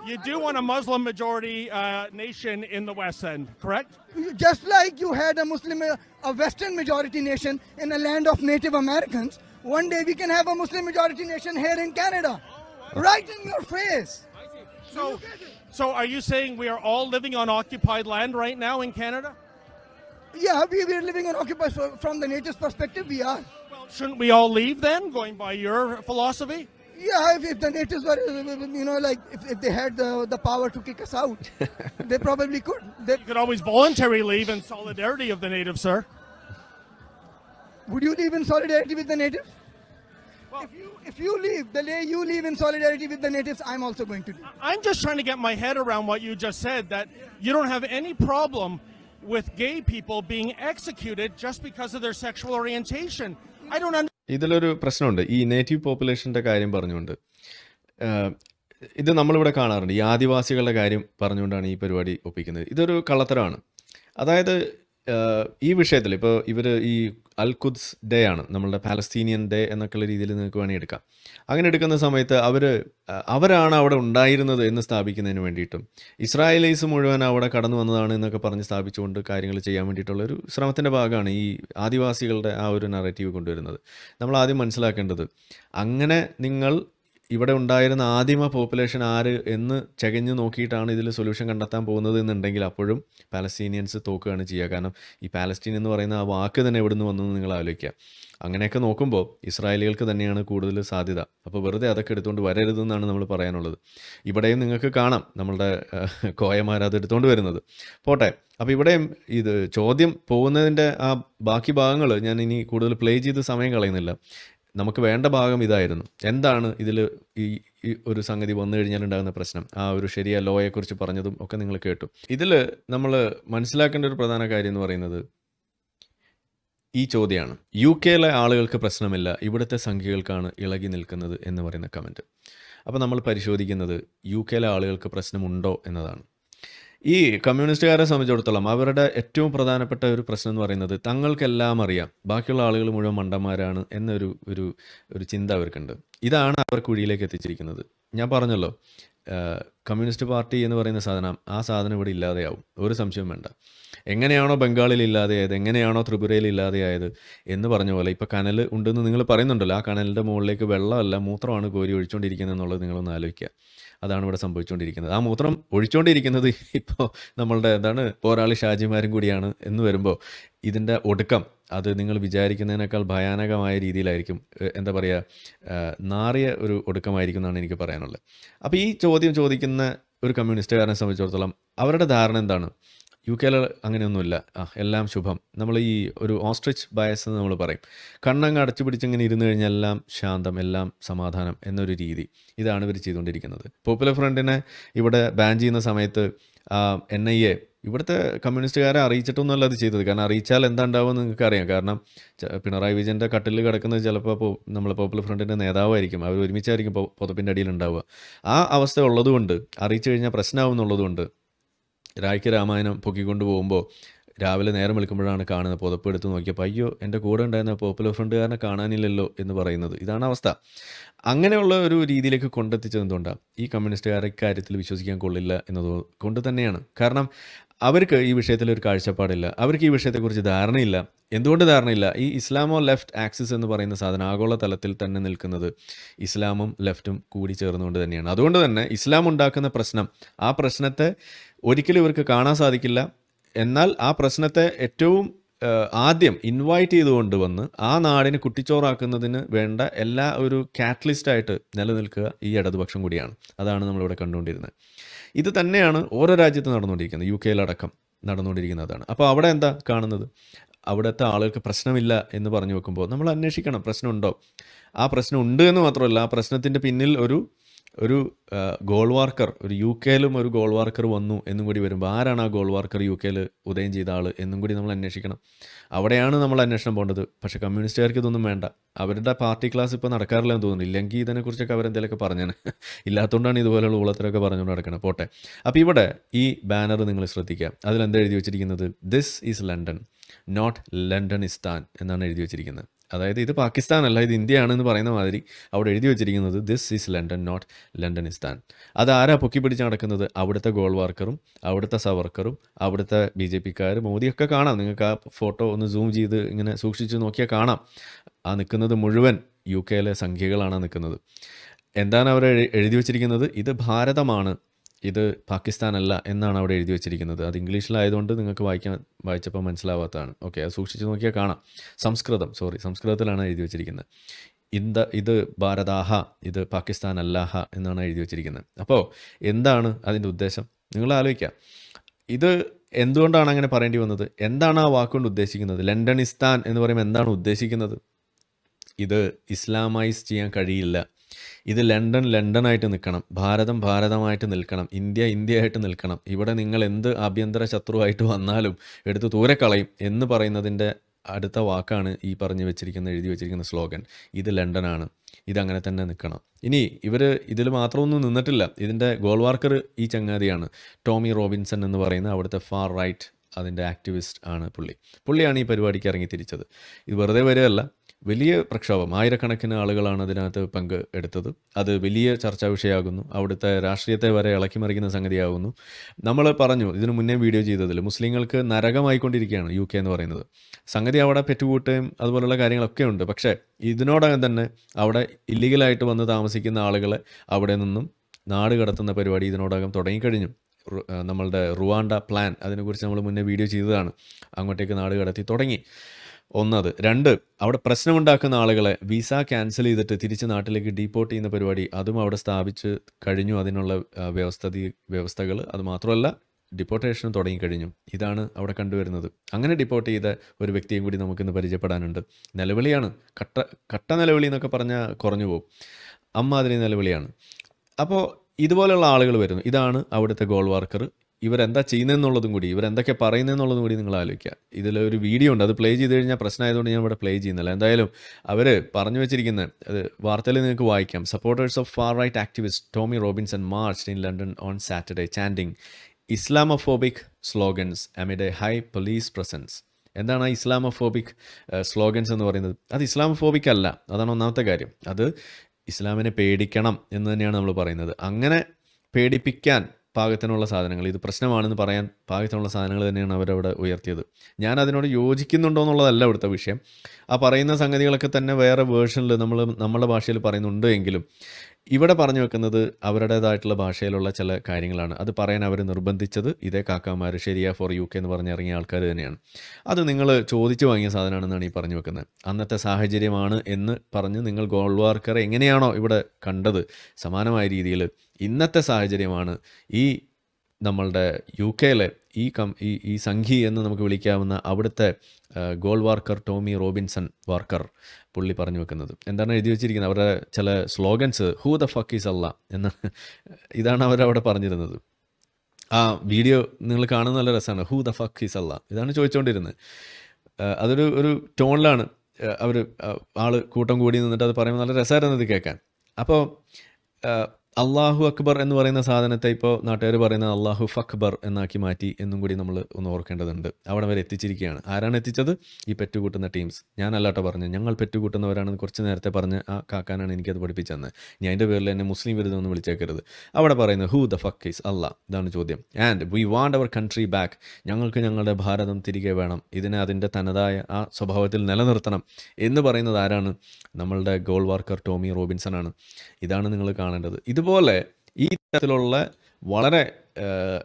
you do want a Muslim majority uh, nation in the West End, correct? Just like you had a Muslim, uh, a Western majority nation in a land of Native Americans, one day we can have a Muslim majority nation here in Canada, oh, right in your face. So, so are you saying we are all living on occupied land right now in Canada? Yeah, we, we are living on occupied. So from the natives' perspective, we are. Well, shouldn't we all leave then, going by your philosophy? Yeah, if, if the natives were, you know, like if, if they had the, the power to kick us out, they probably could. They, you could always voluntary leave in solidarity of the natives, sir. Would you leave in solidarity with the natives? Well, if you if you leave the day you leave in solidarity with the natives, I'm also going to leave. I'm just trying to get my head around what you just said. That you don't have any problem with gay people being executed just because of their sexual orientation. I don't understand. ഇതിലൊരു പ്രശ്നമുണ്ട് ഈ native പോപ്പുലേഷൻ്റെ കാര്യം പറഞ്ഞുകൊണ്ട് ഇത് നമ്മളിവിടെ കാണാറുണ്ട് ഈ ആദിവാസികളുടെ കാര്യം പറഞ്ഞുകൊണ്ടാണ് ഈ പരിപാടി ഒപ്പിക്കുന്നത് ഇതൊരു കള്ളത്തരമാണ് അതായത് ഈ വിഷയത്തിൽ ഇപ്പോൾ ഇവർ ഈ അൽ ഖുദ്സ് ഡേ ആണ് നമ്മളുടെ പാലസ്തീനിയൻ ഡേ എന്നൊക്കെയുള്ള രീതിയിൽ നിങ്ങൾക്ക് വേണമെങ്കിൽ എടുക്കാം അങ്ങനെ എടുക്കുന്ന സമയത്ത് അവർ അവരാണ് അവിടെ ഉണ്ടായിരുന്നത് എന്ന് സ്ഥാപിക്കുന്നതിന് വേണ്ടിയിട്ടും ഇസ്രായേലീസ് മുഴുവൻ അവിടെ കടന്നു വന്നതാണ് എന്നൊക്കെ പറഞ്ഞ് സ്ഥാപിച്ചുകൊണ്ട് കാര്യങ്ങൾ ചെയ്യാൻ വേണ്ടിയിട്ടുള്ള ഒരു ശ്രമത്തിൻ്റെ ഭാഗമാണ് ഈ ആദിവാസികളുടെ ആ ഒരു നറേറ്റീവ് കൊണ്ടുവരുന്നത് നമ്മൾ ആദ്യം മനസ്സിലാക്കേണ്ടത് അങ്ങനെ നിങ്ങൾ ഇവിടെ ഉണ്ടായിരുന്ന ആദിമ പോപ്പുലേഷൻ ആര് എന്ന് ചകഞ്ഞു നോക്കിയിട്ടാണ് ഇതിൽ സൊല്യൂഷൻ കണ്ടെത്താൻ പോകുന്നത് എന്നുണ്ടെങ്കിൽ അപ്പോഴും പാലസ്തീനിയൻസ് തോക്കുകയാണ് ചെയ്യുക കാരണം ഈ പാലസ്റ്റീൻ എന്ന് പറയുന്ന ആ വാക്ക് തന്നെ എവിടെ നിന്ന് വന്നു നിങ്ങൾ ആലോചിക്കുക അങ്ങനെയൊക്കെ നോക്കുമ്പോൾ ഇസ്രായേലികൾക്ക് തന്നെയാണ് കൂടുതൽ സാധ്യത അപ്പോൾ വെറുതെ അതൊക്കെ എടുത്തുകൊണ്ട് വരരുതെന്നാണ് നമ്മൾ പറയാനുള്ളത് ഇവിടെയും നിങ്ങൾക്ക് കാണാം നമ്മളുടെ കോയമാർ അത് എടുത്തുകൊണ്ട് വരുന്നത് പോട്ടെ അപ്പോൾ ഇവിടെയും ഇത് ചോദ്യം പോകുന്നതിൻ്റെ ആ ബാക്കി ഭാഗങ്ങൾ ഞാൻ ഇനി കൂടുതൽ പ്ലേ ചെയ്ത് സമയം കളയുന്നില്ല നമുക്ക് വേണ്ട ഭാഗം ഇതായിരുന്നു എന്താണ് ഇതിൽ ഈ ഈ ഒരു സംഗതി വന്നു കഴിഞ്ഞാൽ ഉണ്ടാകുന്ന പ്രശ്നം ആ ഒരു ശരിയ ലോയെക്കുറിച്ച് പറഞ്ഞതും ഒക്കെ നിങ്ങൾ കേട്ടു ഇതിൽ നമ്മൾ മനസ്സിലാക്കേണ്ട ഒരു പ്രധാന കാര്യം എന്ന് പറയുന്നത് ഈ ചോദ്യമാണ് യു കെയിലെ ആളുകൾക്ക് പ്രശ്നമില്ല ഇവിടുത്തെ സംഖ്യകൾക്കാണ് ഇളകി നിൽക്കുന്നത് എന്ന് പറയുന്ന കമൻറ്റ് അപ്പോൾ നമ്മൾ പരിശോധിക്കുന്നത് യു കെയിലെ ആളുകൾക്ക് പ്രശ്നമുണ്ടോ എന്നതാണ് ഈ കമ്മ്യൂണിസ്റ്റുകാരെ സംബന്ധിച്ചിടത്തോളം അവരുടെ ഏറ്റവും പ്രധാനപ്പെട്ട ഒരു പ്രശ്നം എന്ന് പറയുന്നത് തങ്ങൾക്കെല്ലാം അറിയാം ബാക്കിയുള്ള ആളുകൾ മുഴുവൻ മണ്ടന്മാരാണ് എന്നൊരു ഒരു ഒരു ചിന്ത അവർക്കുണ്ട് ഇതാണ് അവർ കുഴിയിലേക്ക് എത്തിച്ചിരിക്കുന്നത് ഞാൻ പറഞ്ഞല്ലോ കമ്മ്യൂണിസ്റ്റ് പാർട്ടി എന്ന് പറയുന്ന സാധനം ആ സാധനം ഇവിടെ ഇല്ലാതെയാവും ഒരു സംശയവും വേണ്ട എങ്ങനെയാണോ ബംഗാളിൽ ഇല്ലാതെയായത് എങ്ങനെയാണോ ത്രിപുരയിൽ ഇല്ലാതെയായത് എന്ന് പറഞ്ഞ പോലെ ഇപ്പോൾ കനൽ ഉണ്ടെന്ന് നിങ്ങൾ പറയുന്നുണ്ടല്ലോ ആ കനലിൻ്റെ മുകളിലേക്ക് വെള്ളമല്ല മൂത്രമാണ് കോരി ഒഴിച്ചുകൊണ്ടിരിക്കുന്നത് എന്നുള്ളത് നിങ്ങളൊന്ന് ആലോചിക്കുക അതാണ് ഇവിടെ സംഭവിച്ചുകൊണ്ടിരിക്കുന്നത് ആ മൂത്രം ഒഴിച്ചുകൊണ്ടിരിക്കുന്നത് ഇപ്പോൾ നമ്മളുടെ എന്താണ് പോരാളി ഷാജിമാരും കൂടിയാണ് എന്ന് വരുമ്പോൾ ഇതിൻ്റെ ഒടുക്കം അത് നിങ്ങൾ വിചാരിക്കുന്നതിനേക്കാൾ ഭയാനകമായ രീതിയിലായിരിക്കും എന്താ പറയുക നാറിയ ഒരു ഒടുക്കമായിരിക്കും എന്നാണ് എനിക്ക് പറയാനുള്ളത് അപ്പോൾ ഈ ചോദ്യം ചോദിക്കുന്ന ഒരു കമ്മ്യൂണിസ്റ്റുകാരനെ സംബന്ധിച്ചിടത്തോളം അവരുടെ ധാരണ എന്താണ് യു കെയിൽ അങ്ങനെയൊന്നുമില്ല ആ എല്ലാം ശുഭം നമ്മൾ ഈ ഒരു ഓസ്ട്രിച്ച് ബയസ് എന്ന് നമ്മൾ പറയും കണ്ണങ്ങ് അടച്ചു പിടിച്ചിങ്ങനെ ഇരുന്ന് കഴിഞ്ഞാൽ എല്ലാം ശാന്തം എല്ലാം സമാധാനം എന്നൊരു രീതി ഇതാണ് ഇവർ ചെയ്തുകൊണ്ടിരിക്കുന്നത് പോപ്പുലർ ഫ്രണ്ടിനെ ഇവിടെ ബാൻ ചെയ്യുന്ന സമയത്ത് എൻ ഐ എ ഇവിടുത്തെ കമ്മ്യൂണിസ്റ്റുകാരെ അറിയിച്ചിട്ടൊന്നുമല്ല അത് ചെയ്തത് കാരണം അറിയിച്ചാൽ എന്താണ്ടാവും നിങ്ങൾക്ക് അറിയാം കാരണം പിണറായി വിജയൻ്റെ കട്ടിൽ കിടക്കുന്നത് ചിലപ്പോൾ നമ്മൾ പോപ്പുലർ ഫ്രണ്ടിൻ്റെ നേതാവായിരിക്കും അവർ ഒരുമിച്ചായിരിക്കും പൊതപ്പിൻ്റെ അടിയിൽ ഉണ്ടാവുക ആ അവസ്ഥ ഉള്ളതുകൊണ്ട് അറിയിച്ചു കഴിഞ്ഞാൽ പ്രശ്നമാവും എന്നുള്ളതുകൊണ്ട് രാഖി രാമായണം പൊക്കിക്കൊണ്ട് പോകുമ്പോൾ രാവിലെ നേരം വിളിക്കുമ്പോഴാണ് കാണുന്നത് പുതപ്പ് എടുത്ത് നോക്കിയപ്പോൾ അയ്യോ എൻ്റെ കൂടെ ഉണ്ടായിരുന്ന പോപ്പുലർ ഫ്രണ്ടുകാരനെ കാണാനില്ലല്ലോ എന്ന് പറയുന്നത് ഇതാണ് അവസ്ഥ അങ്ങനെയുള്ള ഒരു രീതിയിലേക്ക് കൊണ്ടെത്തിച്ചത് എന്തുകൊണ്ടാണ് ഈ കമ്മ്യൂണിസ്റ്റുകാരെ ഇക്കാര്യത്തിൽ വിശ്വസിക്കാൻ കൊള്ളില്ല എന്നത് കൊണ്ട് തന്നെയാണ് കാരണം അവർക്ക് ഈ വിഷയത്തിൽ ഒരു കാഴ്ചപ്പാടില്ല അവർക്ക് ഈ വിഷയത്തെക്കുറിച്ച് ധാരണയില്ല എന്തുകൊണ്ട് ധാരണയില്ല ഈ ഇസ്ലാമോ ലെഫ്റ്റ് ആക്സിസ് എന്ന് പറയുന്ന സാധനം ആഗോള തലത്തിൽ തന്നെ നിൽക്കുന്നത് ഇസ്ലാമും ലെഫ്റ്റും കൂടി ചേർന്നുകൊണ്ട് തന്നെയാണ് അതുകൊണ്ട് തന്നെ ഇസ്ലാം ഉണ്ടാക്കുന്ന പ്രശ്നം ആ പ്രശ്നത്തെ ഒരിക്കലും ഇവർക്ക് കാണാൻ സാധിക്കില്ല എന്നാൽ ആ പ്രശ്നത്തെ ഏറ്റവും ആദ്യം ഇൻവൈറ്റ് ചെയ്തുകൊണ്ട് വന്ന് ആ നാടിന് കുട്ടിച്ചോറാക്കുന്നതിന് വേണ്ട എല്ലാ ഒരു കാറ്റലിസ്റ്റായിട്ട് നിലനിൽക്കുക ഈ ഇടതുപക്ഷം കൂടിയാണ് അതാണ് നമ്മളിവിടെ കണ്ടുകൊണ്ടിരുന്നത് ഇത് തന്നെയാണ് ഓരോ രാജ്യത്ത് നടന്നുകൊണ്ടിരിക്കുന്നത് യു കെയിലടക്കം നടന്നുകൊണ്ടിരിക്കുന്നതാണ് അപ്പോൾ അവിടെ എന്താ കാണുന്നത് അവിടുത്തെ ആളുകൾക്ക് പ്രശ്നമില്ല എന്ന് പറഞ്ഞു വെക്കുമ്പോൾ നമ്മൾ അന്വേഷിക്കണം പ്രശ്നമുണ്ടോ ആ പ്രശ്നം ഉണ്ട് എന്ന് മാത്രമല്ല ആ പ്രശ്നത്തിൻ്റെ പിന്നിൽ ഒരു ഒരു ഗോൾ വാർക്കർ ഒരു യു കെയിലും ഒരു ഗോൾ വാർക്കർ വന്നു എന്നും കൂടി വരുമ്പോൾ ആരാണ് ആ ഗോൾ വാർക്കർ യു കെയിൽ ഉദയം ചെയ്ത ആൾ എന്നും കൂടി നമ്മൾ അന്വേഷിക്കണം അവിടെയാണ് നമ്മൾ അന്വേഷണം പോകേണ്ടത് പക്ഷേ കമ്മ്യൂണിസ്റ്റുകാർക്ക് ഇതൊന്നും വേണ്ട അവരുടെ പാർട്ടി ക്ലാസ് ഇപ്പോൾ എന്ന് തോന്നുന്നു ഇല്ലെങ്കിൽ ഇതിനെക്കുറിച്ചൊക്കെ അവരെന്തെങ്കിലുമൊക്കെ പറഞ്ഞത് ഇല്ലാത്തതുകൊണ്ടാണ് ഇതുപോലെയുള്ള ഉള്ളത്തിലൊക്കെ പറഞ്ഞുകൊണ്ട് നടക്കണം പോട്ടെ അപ്പോൾ ഇവിടെ ഈ ബാനർ നിങ്ങൾ ശ്രദ്ധിക്കുക അതിലെന്താ എഴുതി വെച്ചിരിക്കുന്നത് this is London not Londonistan എന്നാണ് എഴുതി വെച്ചിരിക്കുന്നത് അതായത് ഇത് പാകിസ്ഥാൻ അല്ല ഇത് ഇന്ത്യയാണെന്ന് പറയുന്ന മാതിരി അവിടെ എഴുതി വെച്ചിരിക്കുന്നത് this is London not Londonistan അത് ആരാ പൊക്കി പിടിച്ച് നടക്കുന്നത് അവിടുത്തെ ഗോൾ വർക്കറും അവിടുത്തെ സവർക്കറും അവിടുത്തെ ബി ജെ പിക്കാർ മോദിയൊക്കെ കാണാം നിങ്ങൾക്ക് ആ ഫോട്ടോ ഒന്ന് സൂം ചെയ്ത് ഇങ്ങനെ സൂക്ഷിച്ച് നോക്കിയാൽ കാണാം ആ നിൽക്കുന്നത് മുഴുവൻ യു കെയിലെ സംഖ്യകളാണ് നിൽക്കുന്നത് എന്താണ് അവർ എഴുതി വെച്ചിരിക്കുന്നത് ഇത് ഭാരതമാണ് ഇത് പാകിസ്ഥാനല്ല എന്നാണ് അവിടെ എഴുതി വെച്ചിരിക്കുന്നത് അത് ഇംഗ്ലീഷിലായതുകൊണ്ട് നിങ്ങൾക്ക് വായിക്കാൻ വായിച്ചപ്പോൾ മനസ്സിലാവാത്തതാണ് ഓക്കെ അത് സൂക്ഷിച്ച് നോക്കിയാൽ കാണാം സംസ്കൃതം സോറി സംസ്കൃതത്തിലാണ് എഴുതി വെച്ചിരിക്കുന്നത് ഇന്ത ഇത് ഭാരതാഹ ഇത് പാകിസ്ഥാൻ അല്ലാഹ എന്നാണ് എഴുതി വെച്ചിരിക്കുന്നത് അപ്പോൾ എന്താണ് അതിൻ്റെ ഉദ്ദേശം നിങ്ങൾ ആലോചിക്കാം ഇത് എന്തുകൊണ്ടാണ് അങ്ങനെ പറയേണ്ടി വന്നത് എന്താണ് ആ വാക്കുകൊണ്ട് ഉദ്ദേശിക്കുന്നത് ലണ്ടനിസ്ഥാൻ എന്ന് പറയുമ്പോൾ എന്താണ് ഉദ്ദേശിക്കുന്നത് ഇത് ഇസ്ലാമൈസ് ചെയ്യാൻ കഴിയില്ല ഇത് ലണ്ടൻ ലണ്ടനായിട്ട് നിൽക്കണം ഭാരതം ഭാരതമായിട്ട് നിൽക്കണം ഇന്ത്യ ഇന്ത്യയായിട്ട് നിൽക്കണം ഇവിടെ നിങ്ങൾ എന്ത് ആഭ്യന്തര ശത്രുവായിട്ട് വന്നാലും എടുത്ത് ദൂരെ കളയും എന്ന് പറയുന്നതിൻ്റെ അടുത്ത വാക്കാണ് ഈ പറഞ്ഞു വെച്ചിരിക്കുന്ന എഴുതി വെച്ചിരിക്കുന്ന സ്ലോഗൻ ഇത് ലണ്ടനാണ് ഇതങ്ങനെ തന്നെ നിൽക്കണം ഇനി ഇവർ ഇതിൽ മാത്രമൊന്നും നിന്നിട്ടില്ല ഇതിൻ്റെ ഗോൾവാർക്കർ ഈ ചങ്ങാതിയാണ് ടോമി റോബിൻസൺ എന്ന് പറയുന്ന അവിടുത്തെ ഫാർ റൈറ്റ് അതിൻ്റെ ആക്ടിവിസ്റ്റ് ആണ് പുള്ളി പുള്ളിയാണ് ഈ പരിപാടിക്ക് ഇറങ്ങി തിരിച്ചത് ഇത് വെറുതെ വരികയല്ല വലിയ പ്രക്ഷോഭം ആയിരക്കണക്കിന് ആളുകളാണ് അതിനകത്ത് പങ്ക് എടുത്തത് അത് വലിയ ചർച്ചാ വിഷയമാകുന്നു അവിടുത്തെ രാഷ്ട്രീയത്തെ വരെ ഇളക്കിമറിക്കുന്ന സംഗതിയാകുന്നു നമ്മൾ പറഞ്ഞു ഇതിനു മുന്നേ വീഡിയോ ചെയ്തതിൽ മുസ്ലിങ്ങൾക്ക് നരകമായിക്കൊണ്ടിരിക്കുകയാണ് യു കെ എന്ന് പറയുന്നത് സംഗതി അവിടെ പെറ്റുകൂട്ടുകയും അതുപോലുള്ള കാര്യങ്ങളൊക്കെ ഉണ്ട് പക്ഷേ ഇതിനോടകം തന്നെ അവിടെ ഇല്ലീഗലായിട്ട് വന്ന് താമസിക്കുന്ന ആളുകളെ അവിടെ നിന്നും നാട് കടത്തുന്ന പരിപാടി ഇതിനോടകം തുടങ്ങിക്കഴിഞ്ഞു നമ്മളുടെ റുവാണ്ട പ്ലാൻ അതിനെക്കുറിച്ച് നമ്മൾ മുന്നേ വീഡിയോ ചെയ്തതാണ് അങ്ങോട്ടേക്ക് നാട് കടത്തി തുടങ്ങി ഒന്നത് രണ്ട് അവിടെ പ്രശ്നമുണ്ടാക്കുന്ന ആളുകളെ വിസ ക്യാൻസൽ ചെയ്തിട്ട് തിരിച്ച് നാട്ടിലേക്ക് ഡീപ്പോർട്ട് ചെയ്യുന്ന പരിപാടി അതും അവിടെ സ്ഥാപിച്ച് കഴിഞ്ഞു അതിനുള്ള വ്യവസ്ഥ വ്യവസ്ഥകൾ അത് മാത്രമല്ല ഡിപ്പോർട്ടേഷൻ തുടങ്ങിക്കഴിഞ്ഞു ഇതാണ് അവിടെ കണ്ടുവരുന്നത് അങ്ങനെ ഡിപ്പോർട്ട് ചെയ്ത ഒരു വ്യക്തിയും കൂടി നമുക്കിന്ന് പരിചയപ്പെടാനുണ്ട് നിലവിളിയാണ് കട്ട കട്ട നിലവിളി എന്നൊക്കെ പറഞ്ഞാൽ കുറഞ്ഞു പോകും അമ്മാതിരി നിലവിളിയാണ് അപ്പോൾ ഇതുപോലെയുള്ള ആളുകൾ വരുന്നു ഇതാണ് അവിടുത്തെ ഗോൾ വർക്കർ ഇവരെന്താ ചെയ്യുന്നതെന്നുള്ളതും കൂടി ഇവരെന്തൊക്കെ പറയുന്നതെന്നുള്ളതും കൂടി നിങ്ങൾ ആലോചിക്കുക ഇതിലൊരു വീഡിയോ ഉണ്ട് അത് പ്ലേ ചെയ്ത് കഴിഞ്ഞാൽ പ്രശ്നമായതുകൊണ്ട് ഞാൻ ഇവിടെ പ്ലേ ചെയ്യുന്നില്ല എന്തായാലും അവർ പറഞ്ഞു വെച്ചിരിക്കുന്ന അത് വാർത്തയിൽ നിങ്ങൾക്ക് വായിക്കാം supporters of far right activist Tommy Robinson march in London on Saturday chanting Islamophobic slogans amid a high police presence എന്താണ് ആ ഇസ്ലാമഫോബിക് സ്ലോഗൻസ് എന്ന് പറയുന്നത് അത് ഇസ്ലാമഫോബിക് അല്ല അതാണ് ഒന്നാമത്തെ കാര്യം അത് ഇസ്ലാമിനെ പേടിക്കണം എന്ന് തന്നെയാണ് നമ്മൾ പറയുന്നത് അങ്ങനെ പേടിപ്പിക്കാൻ പാകത്തിനുള്ള സാധനങ്ങൾ ഇത് പ്രശ്നമാണെന്ന് പറയാൻ പാകത്തിനുള്ള സാധനങ്ങൾ തന്നെയാണ് അവരവിടെ ഉയർത്തിയത് ഞാൻ അതിനോട് യോജിക്കുന്നുണ്ടോ എന്നുള്ളതല്ല ഇവിടുത്തെ വിഷയം ആ പറയുന്ന സംഗതികളൊക്കെ തന്നെ വേറെ വേർഷനിൽ നമ്മൾ നമ്മുടെ ഭാഷയിൽ പറയുന്നുണ്ട് എങ്കിലും ഇവിടെ പറഞ്ഞു വെക്കുന്നത് അവരുടേതായിട്ടുള്ള ഭാഷയിലുള്ള ചില കാര്യങ്ങളാണ് അത് പറയാൻ അവർ നിർബന്ധിച്ചത് ഇതേ കാക്കാമാർ ശരിയ ഫോർ യു കെ എന്ന് പറഞ്ഞിറങ്ങിയ ആൾക്കാർ തന്നെയാണ് അത് നിങ്ങൾ ചോദിച്ചു വാങ്ങിയ സാധനമാണെന്നാണ് ഈ പറഞ്ഞു വെക്കുന്നത് അന്നത്തെ സാഹചര്യമാണ് എന്ന് പറഞ്ഞ് നിങ്ങൾ ഗോൾവാർക്കറെ എങ്ങനെയാണോ ഇവിടെ കണ്ടത് സമാനമായ രീതിയിൽ ഇന്നത്തെ സാഹചര്യമാണ് ഈ നമ്മളുടെ യു കെയിലെ ഈ കം ഈ ഈ സംഘി എന്ന് നമുക്ക് വിളിക്കാവുന്ന അവിടുത്തെ ഗോൾ വാർക്കർ ടോമി റോബിൻസൺ വാർക്കർ പുള്ളി പറഞ്ഞു വെക്കുന്നത് എന്താണ് എഴുതി വെച്ചിരിക്കുന്നത് അവരുടെ ചില slogans who the fuck is Allah എന്ന് ഇതാണ് അവരവിടെ പറഞ്ഞിരുന്നത് ആ വീഡിയോ നിങ്ങൾ കാണുന്ന നല്ല രസമാണ് who the fuck is Allah ഇതാണ് ചോദിച്ചുകൊണ്ടിരുന്നത് അതൊരു ഒരു ടോണിലാണ് അവർ ആൾ കൂട്ടം കൂടി നിന്നിട്ട് അത് പറയുമ്പോൾ നല്ല രസമായിരുന്നു ഇത് കേൾക്കാൻ അപ്പോൾ അള്ളാഹു അക്ബർ എന്ന് പറയുന്ന സാധനത്തെ ഇപ്പോൾ നാട്ടുകാർ പറയുന്നത് അള്ളാഹു ഫക്ബർ എന്നാക്കി മാറ്റി എന്നും കൂടി നമ്മൾ ഒന്ന് ഓർക്കേണ്ടതുണ്ട് അവിടെ വരെ എത്തിച്ചിരിക്കുകയാണ് ആരാണ് എത്തിച്ചത് ഈ പെറ്റുകൂട്ടുന്ന ടീംസ് ഞാനല്ലാട്ടോ പറഞ്ഞു ഞങ്ങൾ പെറ്റുകൂട്ടുന്നവരാണെന്ന് കുറച്ച് നേരത്തെ പറഞ്ഞ് ആ കാക്കാനാണ് എനിക്കത് പഠിപ്പിച്ചതെന്ന് ഞാൻ എൻ്റെ പേരിൽ എന്നെ മുസ്ലിം വിരുദ്ധം എന്ന് വിളിച്ചേക്കരുത് അവിടെ പറയുന്നത് who the fuck is Allah ഇതാണ് ചോദ്യം and we want our country back ഞങ്ങൾക്ക് ഞങ്ങളുടെ ഭാരതം തിരികെ വേണം ഇതിനെ അതിൻ്റെ തനതായ ആ സ്വഭാവത്തിൽ നിലനിർത്തണം എന്ന് പറയുന്നത് ആരാണ് നമ്മളുടെ ഗോൾ വാർക്കർ ടോമി റോബിൻസൺ ആണ് ഇതാണ് നിങ്ങൾ കാണേണ്ടത് ഇത് ഇതുപോലെ ഈ തരത്തിലുള്ള വളരെ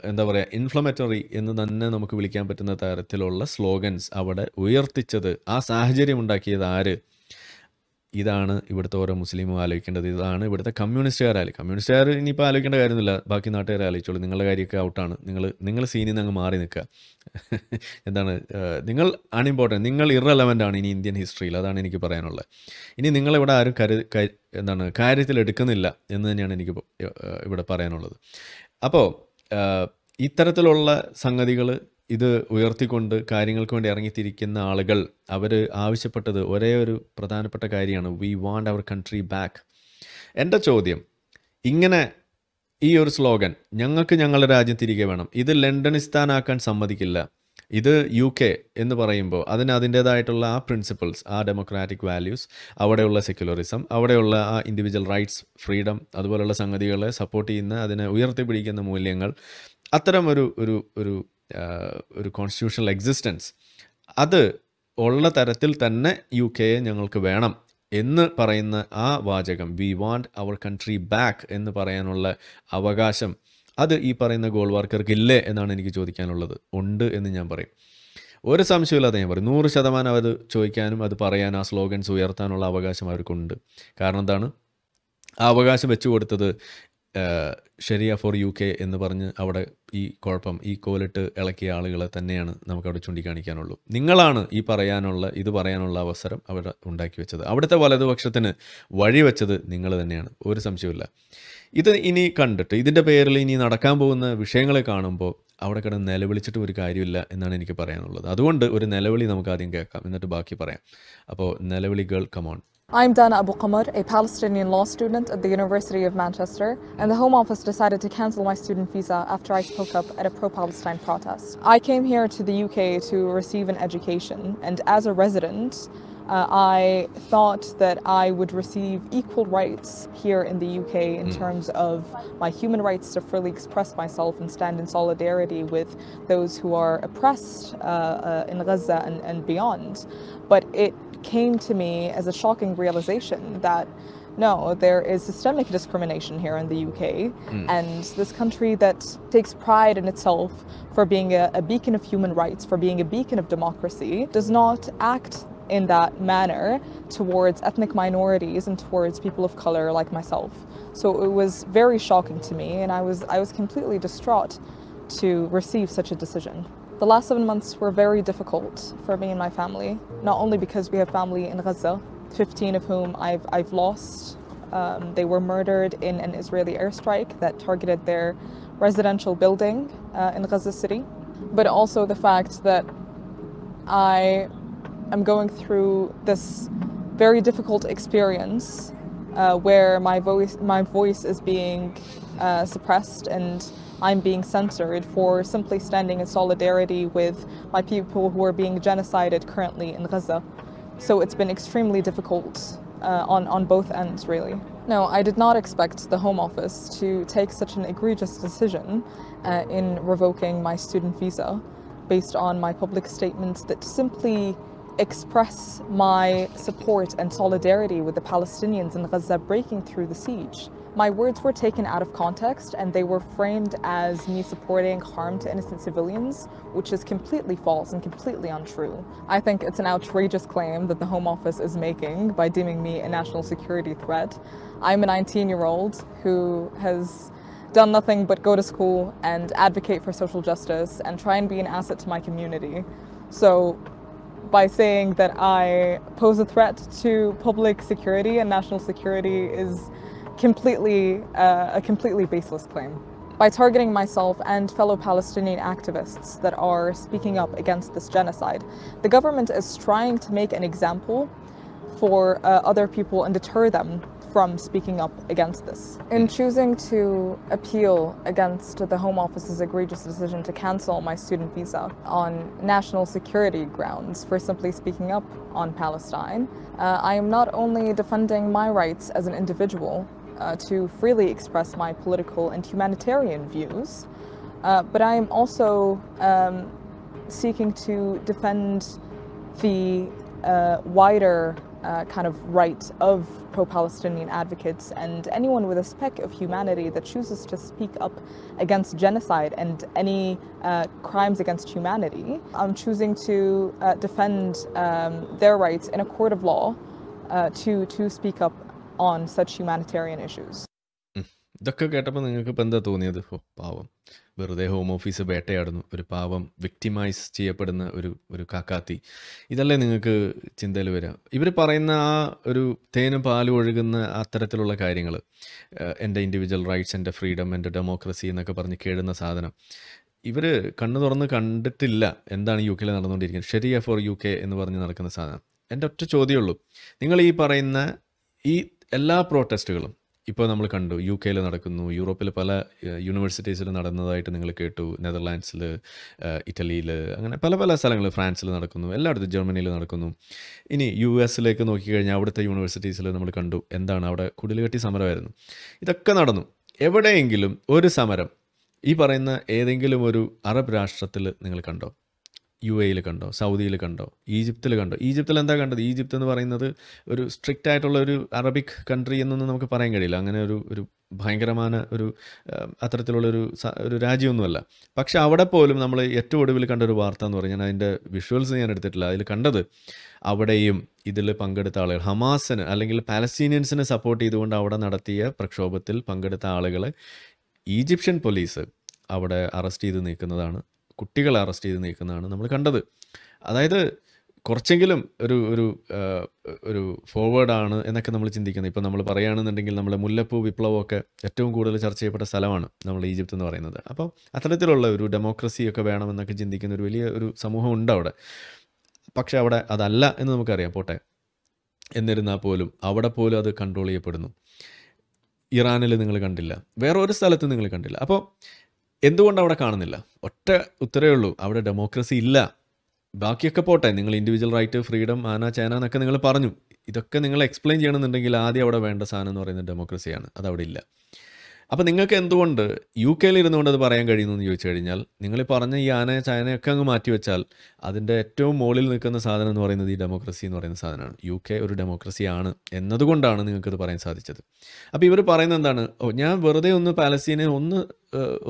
എന്താ പറയുക ഇൻഫ്ലമേറ്ററി എന്ന് തന്നെ നമുക്ക് വിളിക്കാൻ പറ്റുന്ന തരത്തിലുള്ള സ്ലോഗൻസ് അവിടെ ഉയർത്തിച്ചത് ആ സാഹചര്യം ഉണ്ടാക്കിയത് ആര് ഇതാണ് ഇവിടുത്തെ ഓരോ മുസ്ലിമും ആലോചിക്കേണ്ടത് ഇതാണ് ഇവിടുത്തെ കമ്മ്യൂണിസ്റ്റുകാർ ആലോചിക്കും കമ്മ്യൂണിസ്റ്റുകാർ ഇനിയിപ്പോൾ ആലോചിക്കേണ്ട കാര്യമൊന്നുമില്ല ബാക്കി നാട്ടുകാർ ആലോചിച്ചോളൂ നിങ്ങളുടെ കാര്യമൊക്കെ ഔട്ടാണ് നിങ്ങൾ നിങ്ങൾ സീനിൽ നിന്ന് അങ്ങ് മാറി നിൽക്കുക എന്താണ് നിങ്ങൾ അൺഇമ്പോർട്ടൻറ്റ് നിങ്ങൾ ഇറലവൻ്റ് ആണ് ഇനി ഇന്ത്യൻ ഹിസ്റ്ററിയിൽ അതാണ് എനിക്ക് പറയാനുള്ളത് ഇനി നിങ്ങളിവിടെ ആരും കരു എന്താണ് കാര്യത്തിൽ എടുക്കുന്നില്ല എന്ന് തന്നെയാണ് എനിക്ക് ഇവിടെ പറയാനുള്ളത് അപ്പോൾ ഇത്തരത്തിലുള്ള സംഗതികൾ ഇത് ഉയർത്തിക്കൊണ്ട് കാര്യങ്ങൾക്ക് വേണ്ടി ഇറങ്ങിത്തിരിക്കുന്ന ആളുകൾ അവർ ആവശ്യപ്പെട്ടത് ഒരേ ഒരു പ്രധാനപ്പെട്ട കാര്യമാണ് we want our country back എൻ്റെ ചോദ്യം ഇങ്ങനെ ഈ ഒരു സ്ലോഗൻ ഞങ്ങൾക്ക് ഞങ്ങളുടെ രാജ്യം തിരികെ വേണം ഇത് ലണ്ടനിസ്ഥാനാക്കാൻ സമ്മതിക്കില്ല ഇത് യു കെ എന്ന് പറയുമ്പോൾ അതിന് അതിൻ്റേതായിട്ടുള്ള ആ പ്രിൻസിപ്പിൾസ് ആ ഡെമോക്രാറ്റിക് വാല്യൂസ് അവിടെയുള്ള സെക്യുലറിസം അവിടെയുള്ള ആ ഇൻഡിവിജ്വൽ റൈറ്റ്സ് ഫ്രീഡം അതുപോലുള്ള സംഗതികളെ സപ്പോർട്ട് ചെയ്യുന്ന അതിനെ ഉയർത്തിപ്പിടിക്കുന്ന മൂല്യങ്ങൾ അത്തരം ഒരു ഒരു ഒരു ഒരു കോൺസ്റ്റിറ്റ്യൂഷണൽ എക്സിസ്റ്റൻസ് അത് ഉള്ള തരത്തിൽ തന്നെ യു കെയെ ഞങ്ങൾക്ക് വേണം എന്ന് പറയുന്ന ആ വാചകം we want our country back എന്ന് പറയാനുള്ള അവകാശം അത് ഈ പറയുന്ന ഗോൾ വാർക്കർക്ക് ഇല്ലേ എന്നാണ് എനിക്ക് ചോദിക്കാനുള്ളത് ഉണ്ട് എന്ന് ഞാൻ പറയും ഒരു സംശയമില്ലാതെ ഞാൻ പറയും നൂറ് ശതമാനം അത് ചോദിക്കാനും അത് പറയാനും ആ സ്ലോഗൻസ് ഉയർത്താനുള്ള അവകാശം അവർക്കുണ്ട് കാരണം എന്താണ് ആ അവകാശം വെച്ചു കൊടുത്തത് ഷെരിയ ഫോർ യു കെ എന്ന് പറഞ്ഞ് അവിടെ ഈ കുഴപ്പം ഈ കോലിട്ട് ഇളക്കിയ ആളുകളെ തന്നെയാണ് നമുക്ക് അവിടെ ചൂണ്ടിക്കാണിക്കാനുള്ളൂ നിങ്ങളാണ് ഈ പറയാനുള്ള ഇത് പറയാനുള്ള അവസരം അവിടെ ഉണ്ടാക്കി വെച്ചത് അവിടുത്തെ വലതുപക്ഷത്തിന് വഴിവെച്ചത് നിങ്ങൾ തന്നെയാണ് ഒരു സംശയമില്ല ഇത് ഇനി കണ്ടിട്ട് ഇതിൻ്റെ പേരിൽ ഇനി നടക്കാൻ പോകുന്ന വിഷയങ്ങളെ കാണുമ്പോൾ അവിടെ കിടന്ന് നിലവിളിച്ചിട്ട് ഒരു കാര്യമില്ല എന്നാണ് എനിക്ക് പറയാനുള്ളത് അതുകൊണ്ട് ഒരു നിലവിളി നമുക്ക് ആദ്യം കേൾക്കാം എന്നിട്ട് ബാക്കി പറയാം അപ്പോൾ നിലവിളികൾ come on I'm Dana Abu Qamar, a Palestinian law student at the University of Manchester, and the Home Office decided to cancel my student visa after I spoke up at a pro-Palestine protest. I came here to the UK to receive an education, and as a resident, uh, I thought that I would receive equal rights here in the UK in mm. terms of my human rights to freely express myself and stand in solidarity with those who are oppressed uh, uh, in Gaza and, and beyond. But it came to me as a shocking realization that no, there is systemic discrimination here in the UK, mm. and this country that takes pride in itself for being a, a beacon of human rights, for being a beacon of democracy, does not act in that manner towards ethnic minorities and towards people of color like myself. So it was very shocking to me and I was I was completely distraught to receive such a decision. The last seven months were very difficult for me and my family, not only because we have family in Gaza, 15 of whom I've, I've lost. Um, they were murdered in an Israeli airstrike that targeted their residential building uh, in Gaza City, but also the fact that I am going through this very difficult experience uh, where my voice, my voice is being uh, suppressed and I'm being censored for simply standing in solidarity with my people who are being genocided currently in Gaza. So it's been extremely difficult uh, on, on both ends, really. No, I did not expect the Home Office to take such an egregious decision uh, in revoking my student visa based on my public statements that simply express my support and solidarity with the Palestinians in Gaza breaking through the siege. My words were taken out of context and they were framed as me supporting harm to innocent civilians, which is completely false and completely untrue. I think it's an outrageous claim that the Home Office is making by deeming me a national security threat. I'm a 19 year old who has done nothing but go to school and advocate for social justice and try and be an asset to my community. So by saying that I pose a threat to public security and national security is completely uh, a completely baseless claim. By targeting myself and fellow Palestinian activists that are speaking up against this genocide, the government is trying to make an example for uh, other people and deter them from speaking up against this. In choosing to appeal against the Home Office's egregious decision to cancel my student visa on national security grounds for simply speaking up on Palestine, uh, I am not only defending my rights as an individual, uh, to freely express my political and humanitarian views, uh, but I am also um, seeking to defend the uh, wider uh, kind of right of pro-Palestinian advocates and anyone with a speck of humanity that chooses to speak up against genocide and any uh, crimes against humanity. I'm choosing to uh, defend um, their rights in a court of law to, to speak up on such humanitarian issues ഇതൊക്കെ കേട്ടപ്പോൾ നിങ്ങൾക്ക് ഇപ്പം എന്താ തോന്നിയത് ഇപ്പോൾ പാവം വെറുതെ home office വേട്ടയാടുന്നു ഒരു പാവം വിക്ടിമൈസ് ചെയ്യപ്പെടുന്ന ഒരു ഒരു കാക്കാത്തി ഇതല്ലേ നിങ്ങൾക്ക് ചിന്തയിൽ വരാം ഇവർ പറയുന്ന ആ ഒരു തേനും പാലും ഒഴുകുന്ന അത്തരത്തിലുള്ള കാര്യങ്ങൾ എൻ്റെ ഇൻഡിവിജ്വൽ റൈറ്റ്സ് എൻ്റെ ഫ്രീഡം എൻ്റെ ഡെമോക്രസി എന്നൊക്കെ പറഞ്ഞ് കേടുന്ന സാധനം ഇവർ കണ്ണു തുറന്ന് കണ്ടിട്ടില്ല എന്താണ് യു കെയിൽ നടന്നുകൊണ്ടിരിക്കുന്നത് ഷെരിയ ഫോർ യു കെ എന്ന് പറഞ്ഞ് നടക്കുന്ന സാധനം എൻ്റെ ഒറ്റ ചോദ്യമുള്ളൂ നിങ്ങൾ ഈ പറയുന്ന ഈ എല്ലാ പ്രോട്ടസ്റ്റുകളും ഇപ്പോൾ നമ്മൾ കണ്ടു യു കെയിൽ നടക്കുന്നു യൂറോപ്പിൽ പല യൂണിവേഴ്സിറ്റീസിൽ നടന്നതായിട്ട് നിങ്ങൾ കേട്ടു നെതർലാൻഡ്സിൽ ഇറ്റലിയിൽ അങ്ങനെ പല പല സ്ഥലങ്ങളിൽ ഫ്രാൻസിൽ നടക്കുന്നു എല്ലായിടത്തും ജർമ്മനിയിൽ നടക്കുന്നു ഇനി യു എസിലേക്ക് നോക്കിക്കഴിഞ്ഞാൽ അവിടുത്തെ യൂണിവേഴ്സിറ്റീസിൽ നമ്മൾ കണ്ടു എന്താണ് അവിടെ കുടിലുകെട്ടി സമരമായിരുന്നു ഇതൊക്കെ നടന്നു എവിടെയെങ്കിലും ഒരു സമരം ഈ പറയുന്ന ഏതെങ്കിലും ഒരു അറബ് രാഷ്ട്രത്തിൽ നിങ്ങൾ കണ്ടോ യു എയിൽ കണ്ടോ സൗദിയിൽ കണ്ടോ ഈജിപ്തിൽ കണ്ടോ ഈജിപ്തിൽ എന്താ കണ്ടത് ഈജിപ്ത് എന്ന് പറയുന്നത് ഒരു സ്ട്രിക്റ്റ് ആയിട്ടുള്ള ഒരു അറബിക് കൺട്രി എന്നൊന്നും നമുക്ക് പറയാൻ കഴിയില്ല അങ്ങനെ ഒരു ഒരു ഭയങ്കരമായ ഒരു അത്തരത്തിലുള്ളൊരു ഒരു രാജ്യമൊന്നുമല്ല പക്ഷെ അവിടെ പോലും നമ്മൾ ഏറ്റവും ഒടുവിൽ കണ്ട ഒരു വാർത്ത എന്ന് പറഞ്ഞാൽ അതിൻ്റെ വിഷ്വൽസ് ഞാൻ എടുത്തിട്ടില്ല അതിൽ കണ്ടത് അവിടെയും ഇതിൽ പങ്കെടുത്ത ആളുകൾ ഹമാസിന് അല്ലെങ്കിൽ പാലസ്തീനിയൻസിനെ സപ്പോർട്ട് ചെയ്തുകൊണ്ട് അവിടെ നടത്തിയ പ്രക്ഷോഭത്തിൽ പങ്കെടുത്ത ആളുകളെ ഈജിപ്ഷ്യൻ പോലീസ് അവിടെ അറസ്റ്റ് ചെയ്ത് നീക്കുന്നതാണ് കുട്ടികളെ അറസ്റ്റ് ചെയ്ത് നീക്കുന്നതാണ് നമ്മൾ കണ്ടത് അതായത് കുറച്ചെങ്കിലും ഒരു ഒരു ഒരു ഫോർവേഡാണ് എന്നൊക്കെ നമ്മൾ ചിന്തിക്കുന്നത് ഇപ്പോൾ നമ്മൾ പറയുകയാണെന്നുണ്ടെങ്കിൽ നമ്മുടെ മുല്ലപ്പൂ വിപ്ലവമൊക്കെ ഏറ്റവും കൂടുതൽ ചർച്ച ചെയ്യപ്പെട്ട സ്ഥലമാണ് നമ്മൾ ഈജിപ്ത് എന്ന് പറയുന്നത് അപ്പോൾ അത്തരത്തിലുള്ള ഒരു ഡെമോക്രസിയൊക്കെ വേണമെന്നൊക്കെ ചിന്തിക്കുന്ന ഒരു വലിയ ഒരു സമൂഹം ഉണ്ട് അവിടെ പക്ഷേ അവിടെ അതല്ല എന്ന് നമുക്കറിയാം പോട്ടെ എന്നിരുന്നാൽ പോലും അവിടെ പോലും അത് കൺട്രോൾ ചെയ്യപ്പെടുന്നു ഇറാനിൽ നിങ്ങൾ കണ്ടില്ല വേറെ ഒരു സ്ഥലത്ത് നിങ്ങൾ കണ്ടില്ല അപ്പോൾ എന്തുകൊണ്ട് അവിടെ കാണുന്നില്ല ഒറ്റ ഉത്തരവേ ഉള്ളൂ അവിടെ ഡെമോക്രസി ഇല്ല ബാക്കിയൊക്കെ പോട്ടെ നിങ്ങൾ ഇൻഡിവിജ്വൽ റൈറ്റ് ഫ്രീഡം ആന ചേന എന്നൊക്കെ നിങ്ങൾ പറഞ്ഞു ഇതൊക്കെ നിങ്ങൾ എക്സ്പ്ലെയിൻ ചെയ്യണമെന്നുണ്ടെങ്കിൽ ആദ്യം അവിടെ വേണ്ട സാധനം എന്ന് പറയുന്നത് ഡെമോക്രസിയാണ് അതവിടെ ഇല്ല അപ്പോൾ നിങ്ങൾക്ക് എന്തുകൊണ്ട് യു കെയിൽ ഇരുന്നുകൊണ്ട് അത് പറയാൻ കഴിയുന്നു എന്ന് ചോദിച്ചു കഴിഞ്ഞാൽ നിങ്ങൾ പറഞ്ഞ ഈ ആന ചായനയൊക്കെ അങ്ങ് മാറ്റി വെച്ചാൽ അതിൻ്റെ ഏറ്റവും മുകളിൽ നിൽക്കുന്ന സാധനം എന്ന് പറയുന്നത് ഈ ഡെമോക്രസി എന്ന് പറയുന്ന സാധനമാണ് യു കെ ഒരു ഡെമോക്രസി ആണ് എന്നതുകൊണ്ടാണ് നിങ്ങൾക്കത് പറയാൻ സാധിച്ചത് അപ്പോൾ ഇവർ പറയുന്നത് എന്താണ് ഓ ഞാൻ വെറുതെ ഒന്ന് പാലസ്തീനെ ഒന്ന്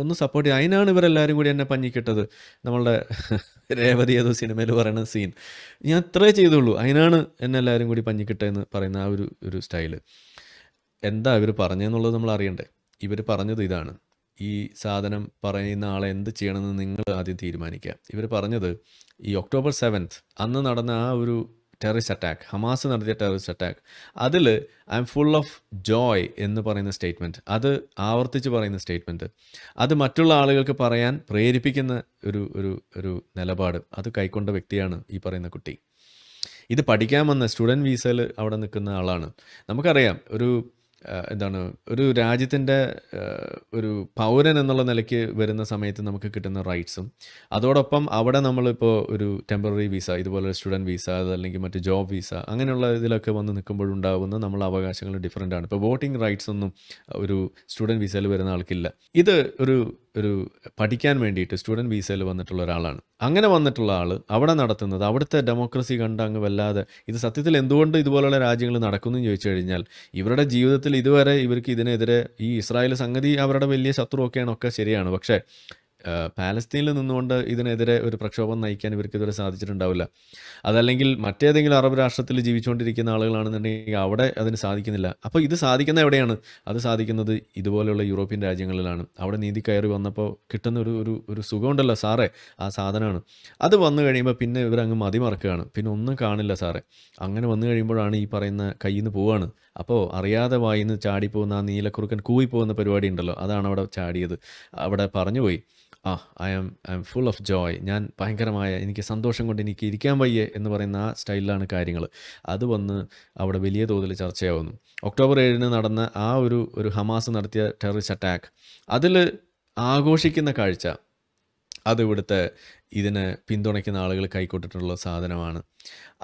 ഒന്ന് സപ്പോർട്ട് ചെയ്യുക അതിനാണ് ഇവരെല്ലാവരും കൂടി എന്നെ പഞ്ഞിക്കിട്ടത് നമ്മളുടെ രേവതി ഏതോ സിനിമയിൽ പറയുന്ന സീൻ ഞാൻ അത്രേ ചെയ്തുള്ളൂ അതിനാണ് എന്നെ എല്ലാവരും കൂടി പഞ്ഞിക്കിട്ടെന്ന് പറയുന്ന ആ ഒരു ഒരു സ്റ്റൈല് എന്താ ഇവർ പറഞ്ഞതെന്നുള്ളത് നമ്മൾ അറിയണ്ടേ ഇവർ പറഞ്ഞത് ഇതാണ് ഈ സാധനം പറയുന്ന ആളെ എന്ത് ചെയ്യണമെന്ന് നിങ്ങൾ ആദ്യം തീരുമാനിക്കുക ഇവർ പറഞ്ഞത് ഈ ഒക്ടോബർ സെവൻത്ത് അന്ന് നടന്ന ആ ഒരു ടെററിസ്റ്റ് അറ്റാക്ക് ഹമാസ് നടത്തിയ ടെററിസ്റ്റ് അറ്റാക്ക് അതിൽ I'm full of joy എന്ന് പറയുന്ന സ്റ്റേറ്റ്മെൻറ്റ് അത് ആവർത്തിച്ച് പറയുന്ന സ്റ്റേറ്റ്മെൻറ്റ് അത് മറ്റുള്ള ആളുകൾക്ക് പറയാൻ പ്രേരിപ്പിക്കുന്ന ഒരു ഒരു ഒരു നിലപാട് അത് കൈക്കൊണ്ട വ്യക്തിയാണ് ഈ പറയുന്ന കുട്ടി ഇത് പഠിക്കാൻ വന്ന സ്റ്റുഡൻറ്റ് വീസയിൽ അവിടെ നിൽക്കുന്ന ആളാണ് നമുക്കറിയാം ഒരു എന്താണ് ഒരു രാജ്യത്തിൻ്റെ ഒരു പൗരൻ എന്നുള്ള നിലയ്ക്ക് വരുന്ന സമയത്ത് നമുക്ക് കിട്ടുന്ന റൈറ്റ്സും അതോടൊപ്പം അവിടെ നമ്മളിപ്പോൾ ഒരു ടെമ്പററി വിസ ഇതുപോലെ സ്റ്റുഡൻറ് വിസ അതല്ലെങ്കിൽ മറ്റ് ജോബ് വിസ അങ്ങനെയുള്ള ഇതിലൊക്കെ വന്ന് നിൽക്കുമ്പോഴുണ്ടാകുന്ന നമ്മളെ അവകാശങ്ങൾ ഡിഫറെൻ്റ് ആണ് ഇപ്പോൾ വോട്ടിംഗ് റൈറ്റ്സ് ഒന്നും ഒരു സ്റ്റുഡൻറ് വിസയിൽ വരുന്ന ആൾക്കില്ല ഇത് ഒരു ഒരു പഠിക്കാൻ വേണ്ടിയിട്ട് സ്റ്റുഡൻറ്റ് വിസയിൽ വന്നിട്ടുള്ള ഒരാളാണ് അങ്ങനെ വന്നിട്ടുള്ള ആൾ അവിടെ നടത്തുന്നത് അവിടുത്തെ ഡെമോക്രസി കണ്ട അങ്ങ് വല്ലാതെ ഇത് സത്യത്തിൽ എന്തുകൊണ്ട് ഇതുപോലുള്ള രാജ്യങ്ങൾ നടക്കുന്നു എന്ന് ചോദിച്ചു കഴിഞ്ഞാൽ ഇവരുടെ ജീവിതത്തിൽ ഇതുവരെ ഇവർക്ക് ഇതിനെതിരെ ഈ ഇസ്രായേൽ സംഗതി അവരുടെ വലിയ ശത്രുവൊക്കെയാണ് ഒക്കെ ശരിയാണ് പക്ഷേ പാലസ്തീനിൽ നിന്നുകൊണ്ട് ഇതിനെതിരെ ഒരു പ്രക്ഷോഭം നയിക്കാൻ ഇവർക്ക് ഇതുവരെ സാധിച്ചിട്ടുണ്ടാവില്ല അതല്ലെങ്കിൽ മറ്റേതെങ്കിലും അറബ് രാഷ്ട്രത്തിൽ ജീവിച്ചുകൊണ്ടിരിക്കുന്ന ആളുകളാണെന്നുണ്ടെങ്കിൽ അവിടെ അതിന് സാധിക്കുന്നില്ല അപ്പോൾ ഇത് സാധിക്കുന്ന എവിടെയാണ് അത് സാധിക്കുന്നത് ഇതുപോലെയുള്ള യൂറോപ്യൻ രാജ്യങ്ങളിലാണ് അവിടെ നീതി കയറി വന്നപ്പോൾ കിട്ടുന്ന ഒരു ഒരു ഒരു സുഖമുണ്ടല്ലോ സാറേ ആ സാധനമാണ് അത് വന്നു കഴിയുമ്പോൾ പിന്നെ ഇവരങ്ങ് മതിമറക്കുകയാണ് പിന്നെ ഒന്നും കാണില്ല സാറേ അങ്ങനെ വന്നു കഴിയുമ്പോഴാണ് ഈ പറയുന്ന കയ്യിൽ നിന്ന് പോവാണ് അപ്പോൾ അറിയാതെ വായിന്ന് ചാടിപ്പോകുന്ന ആ നീലക്കുറുക്കൻ കൂവിപ്പോകുന്ന പരിപാടി ഉണ്ടല്ലോ അതാണ് അവിടെ ചാടിയത് അവിടെ പറഞ്ഞുപോയി ആ I am I'm full of joy ഞാൻ ഭയങ്കരമായ എനിക്ക് സന്തോഷം കൊണ്ട് എനിക്ക് ഇരിക്കാൻ വയ്യേ എന്ന് പറയുന്ന ആ സ്റ്റൈലിലാണ് കാര്യങ്ങൾ അത് വന്ന് അവിടെ വലിയ തോതിൽ ചർച്ചയാവുന്നു ഒക്ടോബർ ഏഴിന് നടന്ന ആ ഒരു ഒരു ഹമാസ് നടത്തിയ ടെററിസ്റ്റ് അറ്റാക്ക് അതിൽ ആഘോഷിക്കുന്ന കാഴ്ച അത് ഇവിടുത്തെ ഇതിനെ പിന്തുണയ്ക്കുന്ന ആളുകൾ കൈക്കൊട്ടിട്ടുള്ള സാധനമാണ്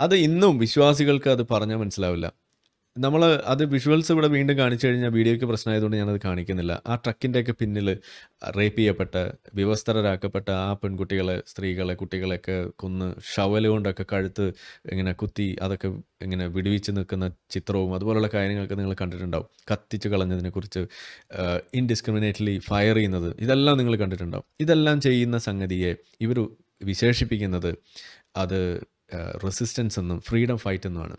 അത് ഇന്നും വിശ്വാസികൾക്ക് അത് പറഞ്ഞാൽ മനസ്സിലാവില്ല നമ്മൾ അത് വിഷ്വൽസ് ഇവിടെ വീണ്ടും കാണിച്ചു കഴിഞ്ഞാൽ വീഡിയോയ്ക്ക് പ്രശ്നമായതുകൊണ്ട് ഞാനത് കാണിക്കുന്നില്ല ആ ട്രക്കിൻ്റെയൊക്കെ പിന്നിൽ റേപ്പ് ചെയ്യപ്പെട്ട വിവസ്ത്രരാക്കപ്പെട്ട ആ പെൺകുട്ടികളെ സ്ത്രീകളെ കുട്ടികളെയൊക്കെ കൊന്ന് ഷവൽ കൊണ്ടൊക്കെ കഴുത്ത് ഇങ്ങനെ കുത്തി അതൊക്കെ ഇങ്ങനെ വിടുവിച്ച് നിൽക്കുന്ന ചിത്രവും അതുപോലുള്ള കാര്യങ്ങളൊക്കെ നിങ്ങൾ കണ്ടിട്ടുണ്ടാവും കത്തിച്ച് കളഞ്ഞതിനെക്കുറിച്ച് ഇൻഡിസ്ക്രിമിനേറ്റ്ലി ഫയർ ചെയ്യുന്നത് ഇതെല്ലാം നിങ്ങൾ കണ്ടിട്ടുണ്ടാവും ഇതെല്ലാം ചെയ്യുന്ന സംഗതിയെ ഇവർ വിശേഷിപ്പിക്കുന്നത് അത് റെസിസ്റ്റൻസ് എന്നും ഫ്രീഡം ഫൈറ്റ് എന്നുമാണ്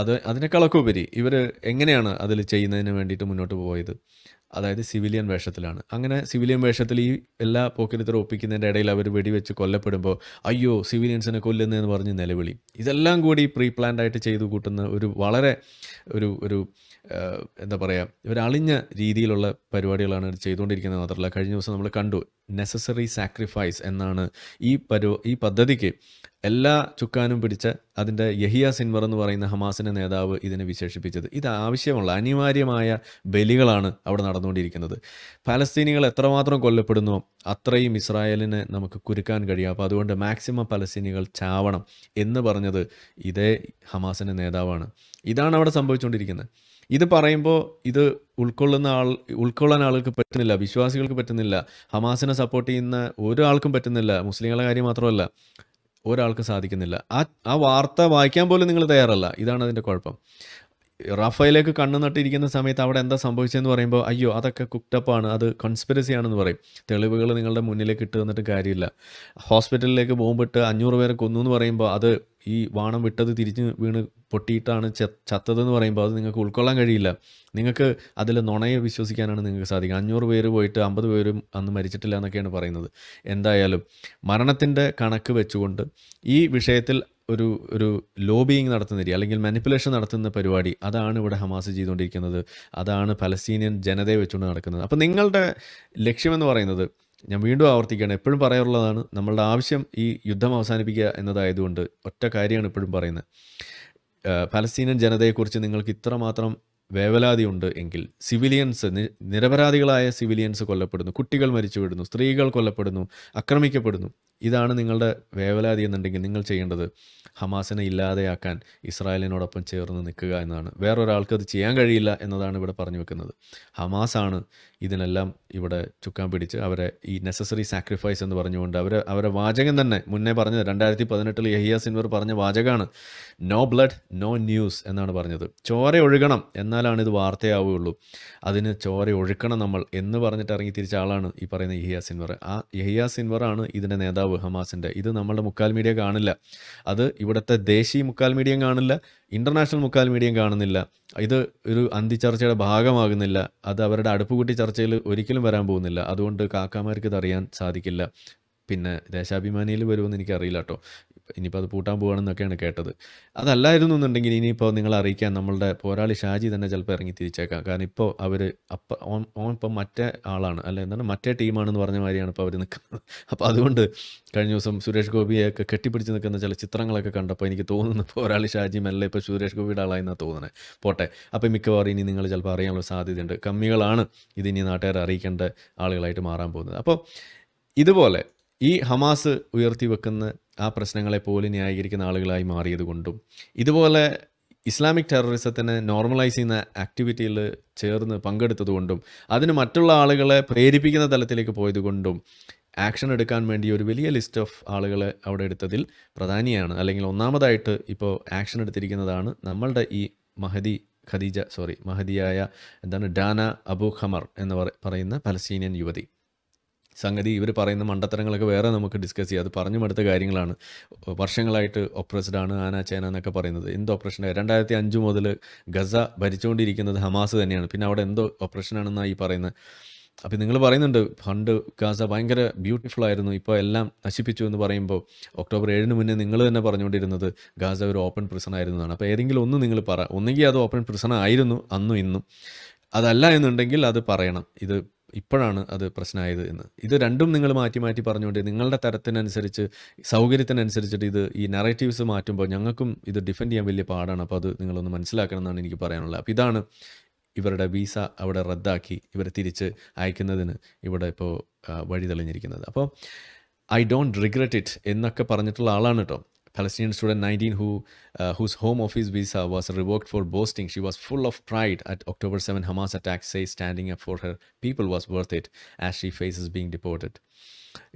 അത് അതിനേക്കാളൊക്കെ ഉപരി ഇവർ എങ്ങനെയാണ് അതിൽ ചെയ്യുന്നതിന് വേണ്ടിയിട്ട് മുന്നോട്ട് പോയത് അതായത് സിവിലിയൻ വേഷത്തിലാണ് അങ്ങനെ സിവിലിയൻ വേഷത്തിൽ ഈ എല്ലാ പോക്കരുത്തരും ഒപ്പിക്കുന്നതിൻ്റെ ഇടയിൽ അവർ വെടിവെച്ച് കൊല്ലപ്പെടുമ്പോൾ അയ്യോ സിവിലിയൻസിനെ കൊല്ലുന്നതെന്ന് പറഞ്ഞ് നിലവിളി ഇതെല്ലാം കൂടി പ്രീ പ്ലാൻഡ് ആയിട്ട് ചെയ്തു കൂട്ടുന്ന ഒരു വളരെ ഒരു ഒരു എന്താ പറയുക ഇവരളിഞ്ഞ രീതിയിലുള്ള പരിപാടികളാണ് ചെയ്തുകൊണ്ടിരിക്കുന്നത് മാത്രമല്ല കഴിഞ്ഞ ദിവസം നമ്മൾ കണ്ടു നെസസറി സാക്രിഫൈസ് എന്നാണ് ഈ പരു ഈ പദ്ധതിക്ക് എല്ലാ ചുക്കാനും പിടിച്ച അതിൻ്റെ യഹിയ സിൻവർ എന്ന് പറയുന്ന ഹമാസിൻ്റെ നേതാവ് ഇതിനെ വിശേഷിപ്പിച്ചത് ഇത് ആവശ്യമുള്ള അനിവാര്യമായ ബലികളാണ് അവിടെ നടന്നുകൊണ്ടിരിക്കുന്നത് ഫലസ്തീനികൾ എത്രമാത്രം കൊല്ലപ്പെടുന്നു അത്രയും ഇസ്രായേലിനെ നമുക്ക് കുരുക്കാൻ കഴിയും അപ്പോൾ അതുകൊണ്ട് മാക്സിമം പലസ്തീനികൾ ചാവണം എന്ന് പറഞ്ഞത് ഇതേ ഹമാസിൻ്റെ നേതാവാണ് ഇതാണ് അവിടെ സംഭവിച്ചുകൊണ്ടിരിക്കുന്നത് ഇത് പറയുമ്പോൾ ഇത് ഉൾക്കൊള്ളുന്ന ആൾ ഉൾക്കൊള്ളാൻ ആൾക്ക് പറ്റുന്നില്ല വിശ്വാസികൾക്ക് പറ്റുന്നില്ല ഹമാസിനെ സപ്പോർട്ട് ചെയ്യുന്ന ഒരാൾക്കും പറ്റുന്നില്ല മുസ്ലിങ്ങളുടെ കാര്യം മാത്രമല്ല ഒരാൾക്ക് സാധിക്കുന്നില്ല ആ ആ വാർത്ത വായിക്കാൻ പോലും നിങ്ങൾ തയ്യാറല്ല ഇതാണ് അതിൻ്റെ കുഴപ്പം റഫയിലേക്ക് കണ്ണു നട്ടിരിക്കുന്ന സമയത്ത് അവിടെ എന്താ സംഭവിച്ചതെന്ന് പറയുമ്പോൾ അയ്യോ അതൊക്കെ കുക്ടപ്പാണ് അത് കോൺസ്പിറസി ആണെന്ന് പറയും തെളിവുകൾ നിങ്ങളുടെ മുന്നിലേക്ക് ഇട്ട് തന്നിട്ട് കാര്യമില്ല ഹോസ്പിറ്റലിലേക്ക് ബോംബിട്ട് അഞ്ഞൂറ് പേരെ കൊന്നു എന്ന് പറയുമ്പോൾ അത് ഈ വാണം വിട്ടത് തിരിഞ്ഞ് വീണ് പൊട്ടിയിട്ടാണ് ചത്തതെന്ന് പറയുമ്പോൾ അത് നിങ്ങൾക്ക് ഉൾക്കൊള്ളാൻ കഴിയില്ല നിങ്ങൾക്ക് അതിൽ നുണയെ വിശ്വസിക്കാനാണ് നിങ്ങൾക്ക് സാധിക്കുക അഞ്ഞൂറ് പേര് പോയിട്ട് അമ്പത് പേരും അന്ന് മരിച്ചിട്ടില്ല എന്നൊക്കെയാണ് പറയുന്നത് എന്തായാലും മരണത്തിൻ്റെ കണക്ക് വെച്ചുകൊണ്ട് ഈ വിഷയത്തിൽ ഒരു ഒരു ലോബിയിങ് നടത്തുന്ന രീതി അല്ലെങ്കിൽ മാനിപ്പുലേഷൻ നടത്തുന്ന പരിപാടി അതാണ് ഇവിടെ ഹമാസ് ചെയ്തുകൊണ്ടിരിക്കുന്നത് അതാണ് പലസ്തീനിയൻ ജനതയെ വെച്ചുകൊണ്ട് നടക്കുന്നത് അപ്പോൾ നിങ്ങളുടെ ലക്ഷ്യമെന്ന് പറയുന്നത് ഞാൻ വീണ്ടും ആവർത്തിക്കുകയാണ് എപ്പോഴും പറയാറുള്ളതാണ് നമ്മളുടെ ആവശ്യം ഈ യുദ്ധം അവസാനിപ്പിക്കുക എന്നതായതുകൊണ്ട് ഒറ്റ കാര്യമാണ് എപ്പോഴും പറയുന്നത് പലസ്തീനൻ ജനതയെക്കുറിച്ച് നിങ്ങൾക്ക് ഇത്രമാത്രം വേവലാതിയുണ്ട് എങ്കിൽ സിവിലിയൻസ് നിരപരാധികളായ സിവിലിയൻസ് കൊല്ലപ്പെടുന്നു കുട്ടികൾ മരിച്ചു വിടുന്നു സ്ത്രീകൾ കൊല്ലപ്പെടുന്നു ആക്രമിക്കപ്പെടുന്നു ഇതാണ് നിങ്ങളുടെ വേവലാതി എന്നുണ്ടെങ്കിൽ നിങ്ങൾ ചെയ്യേണ്ടത് ഹമാസിനെ ഇല്ലാതെയാക്കാൻ ഇസ്രായേലിനോടൊപ്പം ചേർന്ന് നിൽക്കുക എന്നതാണ് വേറൊരാൾക്ക് അത് ചെയ്യാൻ കഴിയില്ല എന്നതാണ് ഇവിടെ പറഞ്ഞു വെക്കുന്നത് ഹമാസാണ് ഇതിനെല്ലാം ഇവിടെ ചുക്കാൻ പിടിച്ച് അവരെ ഈ നെസസറി സാക്രിഫൈസ് എന്ന് പറഞ്ഞുകൊണ്ട് അവരെ അവരെ വാചകം തന്നെ മുന്നേ പറഞ്ഞത് രണ്ടായിരത്തി പതിനെട്ടിൽ യഹിയ സിൻവർ പറഞ്ഞ വാചകമാണ് നോ ബ്ലഡ് നോ ന്യൂസ് എന്നാണ് പറഞ്ഞത് ചോര ഒഴുകണം എന്ന എന്നാലാണ് ഇത് വാർത്തയാവുകയുള്ളൂ അതിന് ചോര ഒഴുക്കണം നമ്മൾ എന്ന് പറഞ്ഞിട്ട് ഇറങ്ങി തിരിച്ച ആളാണ് ഈ പറയുന്ന യഹിയ സിൻവർ ആ യഹിയ സിൻവറാണ് ഇതിൻ്റെ നേതാവ് ഹമാസിൻ്റെ ഇത് നമ്മളുടെ മുക്കാൽ മീഡിയ കാണില്ല അത് ഇവിടുത്തെ ദേശീയ മുക്കാൽ മീഡിയം കാണില്ല ഇൻ്റർനാഷണൽ മുക്കാൽ മീഡിയം കാണുന്നില്ല ഇത് ഒരു അന്തിച്ചർച്ചയുടെ ഭാഗമാകുന്നില്ല അത് അവരുടെ അടുപ്പുകൂട്ടി ചർച്ചയിൽ ഒരിക്കലും വരാൻ പോകുന്നില്ല അതുകൊണ്ട് കാക്കാമാർക്ക് ഇതറിയാൻ സാധിക്കില്ല പിന്നെ ദേശാഭിമാനിയിൽ വരുമെന്ന് എനിക്കറിയില്ല കേട്ടോ ഇനിയിപ്പോൾ അത് പൂട്ടാൻ പോവുകയാണെന്നൊക്കെയാണ് കേട്ടത് അതല്ലായിരുന്നു എന്നുണ്ടെങ്കിൽ ഇനിയിപ്പോൾ നിങ്ങൾ അറിയിക്കാൻ നമ്മളുടെ പോരാളി ഷാജി തന്നെ ചിലപ്പോൾ ഇറങ്ങി തിരിച്ചേക്കാം കാരണം ഇപ്പോൾ അവർ അപ്പം ഓൻ ഇപ്പം മറ്റേ ആളാണ് അല്ല എന്താണ് മറ്റേ ടീമാണെന്ന് പറഞ്ഞ മാതിരിയാണ് ഇപ്പോൾ അവർ നിൽക്കുന്നത് അപ്പോൾ അതുകൊണ്ട് കഴിഞ്ഞ ദിവസം സുരേഷ് ഗോപിയൊക്കെ കെട്ടിപ്പിടിച്ച് നിൽക്കുന്ന ചില ചിത്രങ്ങളൊക്കെ കണ്ടപ്പോൾ എനിക്ക് തോന്നുന്നു പോരാളി ഷാജി മെല്ലെ ഇപ്പോൾ സുരേഷ് ഗോപിയുടെ ആളായി എന്നാണ് തോന്നുന്നത് പോട്ടെ അപ്പോൾ മിക്കവാറും ഇനി നിങ്ങൾ ചിലപ്പോൾ അറിയാനുള്ള സാധ്യതയുണ്ട് കമ്മികളാണ് ഇതിനി നാട്ടുകാരെ അറിയിക്കേണ്ട ആളുകളായിട്ട് മാറാൻ പോകുന്നത് അപ്പോൾ ഇതുപോലെ ഈ ഹമാസ് ഉയർത്തിവെക്കുന്ന ആ പ്രശ്നങ്ങളെ പോലെ ന്യായീകരിക്കുന്ന ആളുകളായി മാറിയത് കൊണ്ടും ഇതുപോലെ ഇസ്ലാമിക് ടെററിസത്തിനെ നോർമലൈസ് ചെയ്യുന്ന ആക്ടിവിറ്റിയിൽ ചേർന്ന് പങ്കെടുത്തതുകൊണ്ടും അതിന് മറ്റുള്ള ആളുകളെ പ്രേരിപ്പിക്കുന്ന തലത്തിലേക്ക് പോയതുകൊണ്ടും ആക്ഷൻ എടുക്കാൻ വേണ്ടി ഒരു വലിയ ലിസ്റ്റ് ഓഫ് ആളുകളെ അവിടെ എടുത്തതിൽ പ്രധാനിയാണ് അല്ലെങ്കിൽ ഒന്നാമതായിട്ട് ഇപ്പോൾ ആക്ഷൻ എടുത്തിരിക്കുന്നതാണ് നമ്മളുടെ ഈ മഹദി ഖദീജ സോറി മഹദിയായ എന്താണ് ഡാന അബു ഖമർ എന്ന് പറയുന്ന പലസ്തീനിയൻ യുവതി സംഗതി ഇവർ പറയുന്ന മണ്ടത്തരങ്ങളൊക്കെ വേറെ നമുക്ക് ഡിസ്കസ് ചെയ്യാം അത് പറഞ്ഞു മടുത്ത കാര്യങ്ങളാണ് വർഷങ്ങളായിട്ട് ഒപ്രസ്ഡ് ആണ് ആന ചേന എന്നൊക്കെ പറയുന്നത് എന്ത് ഓപ്പറേഷൻ്റെ രണ്ടായിരത്തി അഞ്ച് മുതൽ ഗസ ഭരിച്ചുകൊണ്ടിരിക്കുന്നത് ഹമാസ് തന്നെയാണ് പിന്നെ അവിടെ എന്തോ ഓപ്പറേഷനാണെന്നാണ് ഈ പറയുന്നത് അപ്പോൾ നിങ്ങൾ പറയുന്നുണ്ട് പണ്ട് ഗാസ ഭയങ്കര ബ്യൂട്ടിഫുൾ ആയിരുന്നു ഇപ്പോൾ എല്ലാം നശിപ്പിച്ചു എന്ന് പറയുമ്പോൾ ഒക്ടോബർ ഏഴിന് മുന്നേ നിങ്ങൾ തന്നെ പറഞ്ഞുകൊണ്ടിരുന്നത് ഗാസ ഒരു ഓപ്പൺ പ്രിസൺ ആയിരുന്നു എന്നാണ് അപ്പോൾ ഏതെങ്കിലും ഒന്ന് നിങ്ങൾ പറ ഒന്നെങ്കിൽ അത് ഓപ്പൺ പ്രിസൺ ആയിരുന്നു അന്നും ഇന്നും അതല്ല എന്നുണ്ടെങ്കിൽ അത് പറയണം ഇത് ഇപ്പോഴാണ് അത് പ്രശ്നമായത് എന്ന് ഇത് രണ്ടും നിങ്ങൾ മാറ്റി മാറ്റി പറഞ്ഞുകൊണ്ട് നിങ്ങളുടെ തരത്തിനനുസരിച്ച് സൗകര്യത്തിനനുസരിച്ചിട്ട് ഇത് ഈ നറേറ്റീവ്സ് മാറ്റുമ്പോൾ ഞങ്ങൾക്കും ഇത് ഡിഫെൻഡ് ചെയ്യാൻ വലിയ പാടാണ് അപ്പോൾ അത് നിങ്ങളൊന്ന് മനസ്സിലാക്കണം എന്നാണ് എനിക്ക് പറയാനുള്ളത് അപ്പോൾ ഇതാണ് ഇവരുടെ വിസ അവിടെ റദ്ദാക്കി ഇവരെ തിരിച്ച് അയക്കുന്നതിന് ഇവിടെ ഇപ്പോൾ വഴി തെളിഞ്ഞിരിക്കുന്നത് അപ്പോൾ ഐ ഡോണ്ട് റിഗ്രറ്റ് ഇറ്റ് എന്നൊക്കെ പറഞ്ഞിട്ടുള്ള ആളാണ് കേട്ടോ Palestinian student 19 who uh, whose home office visa was revoked for boasting she was full of pride at October 7 Hamas attack say standing up for her people was worth it as she faces being deported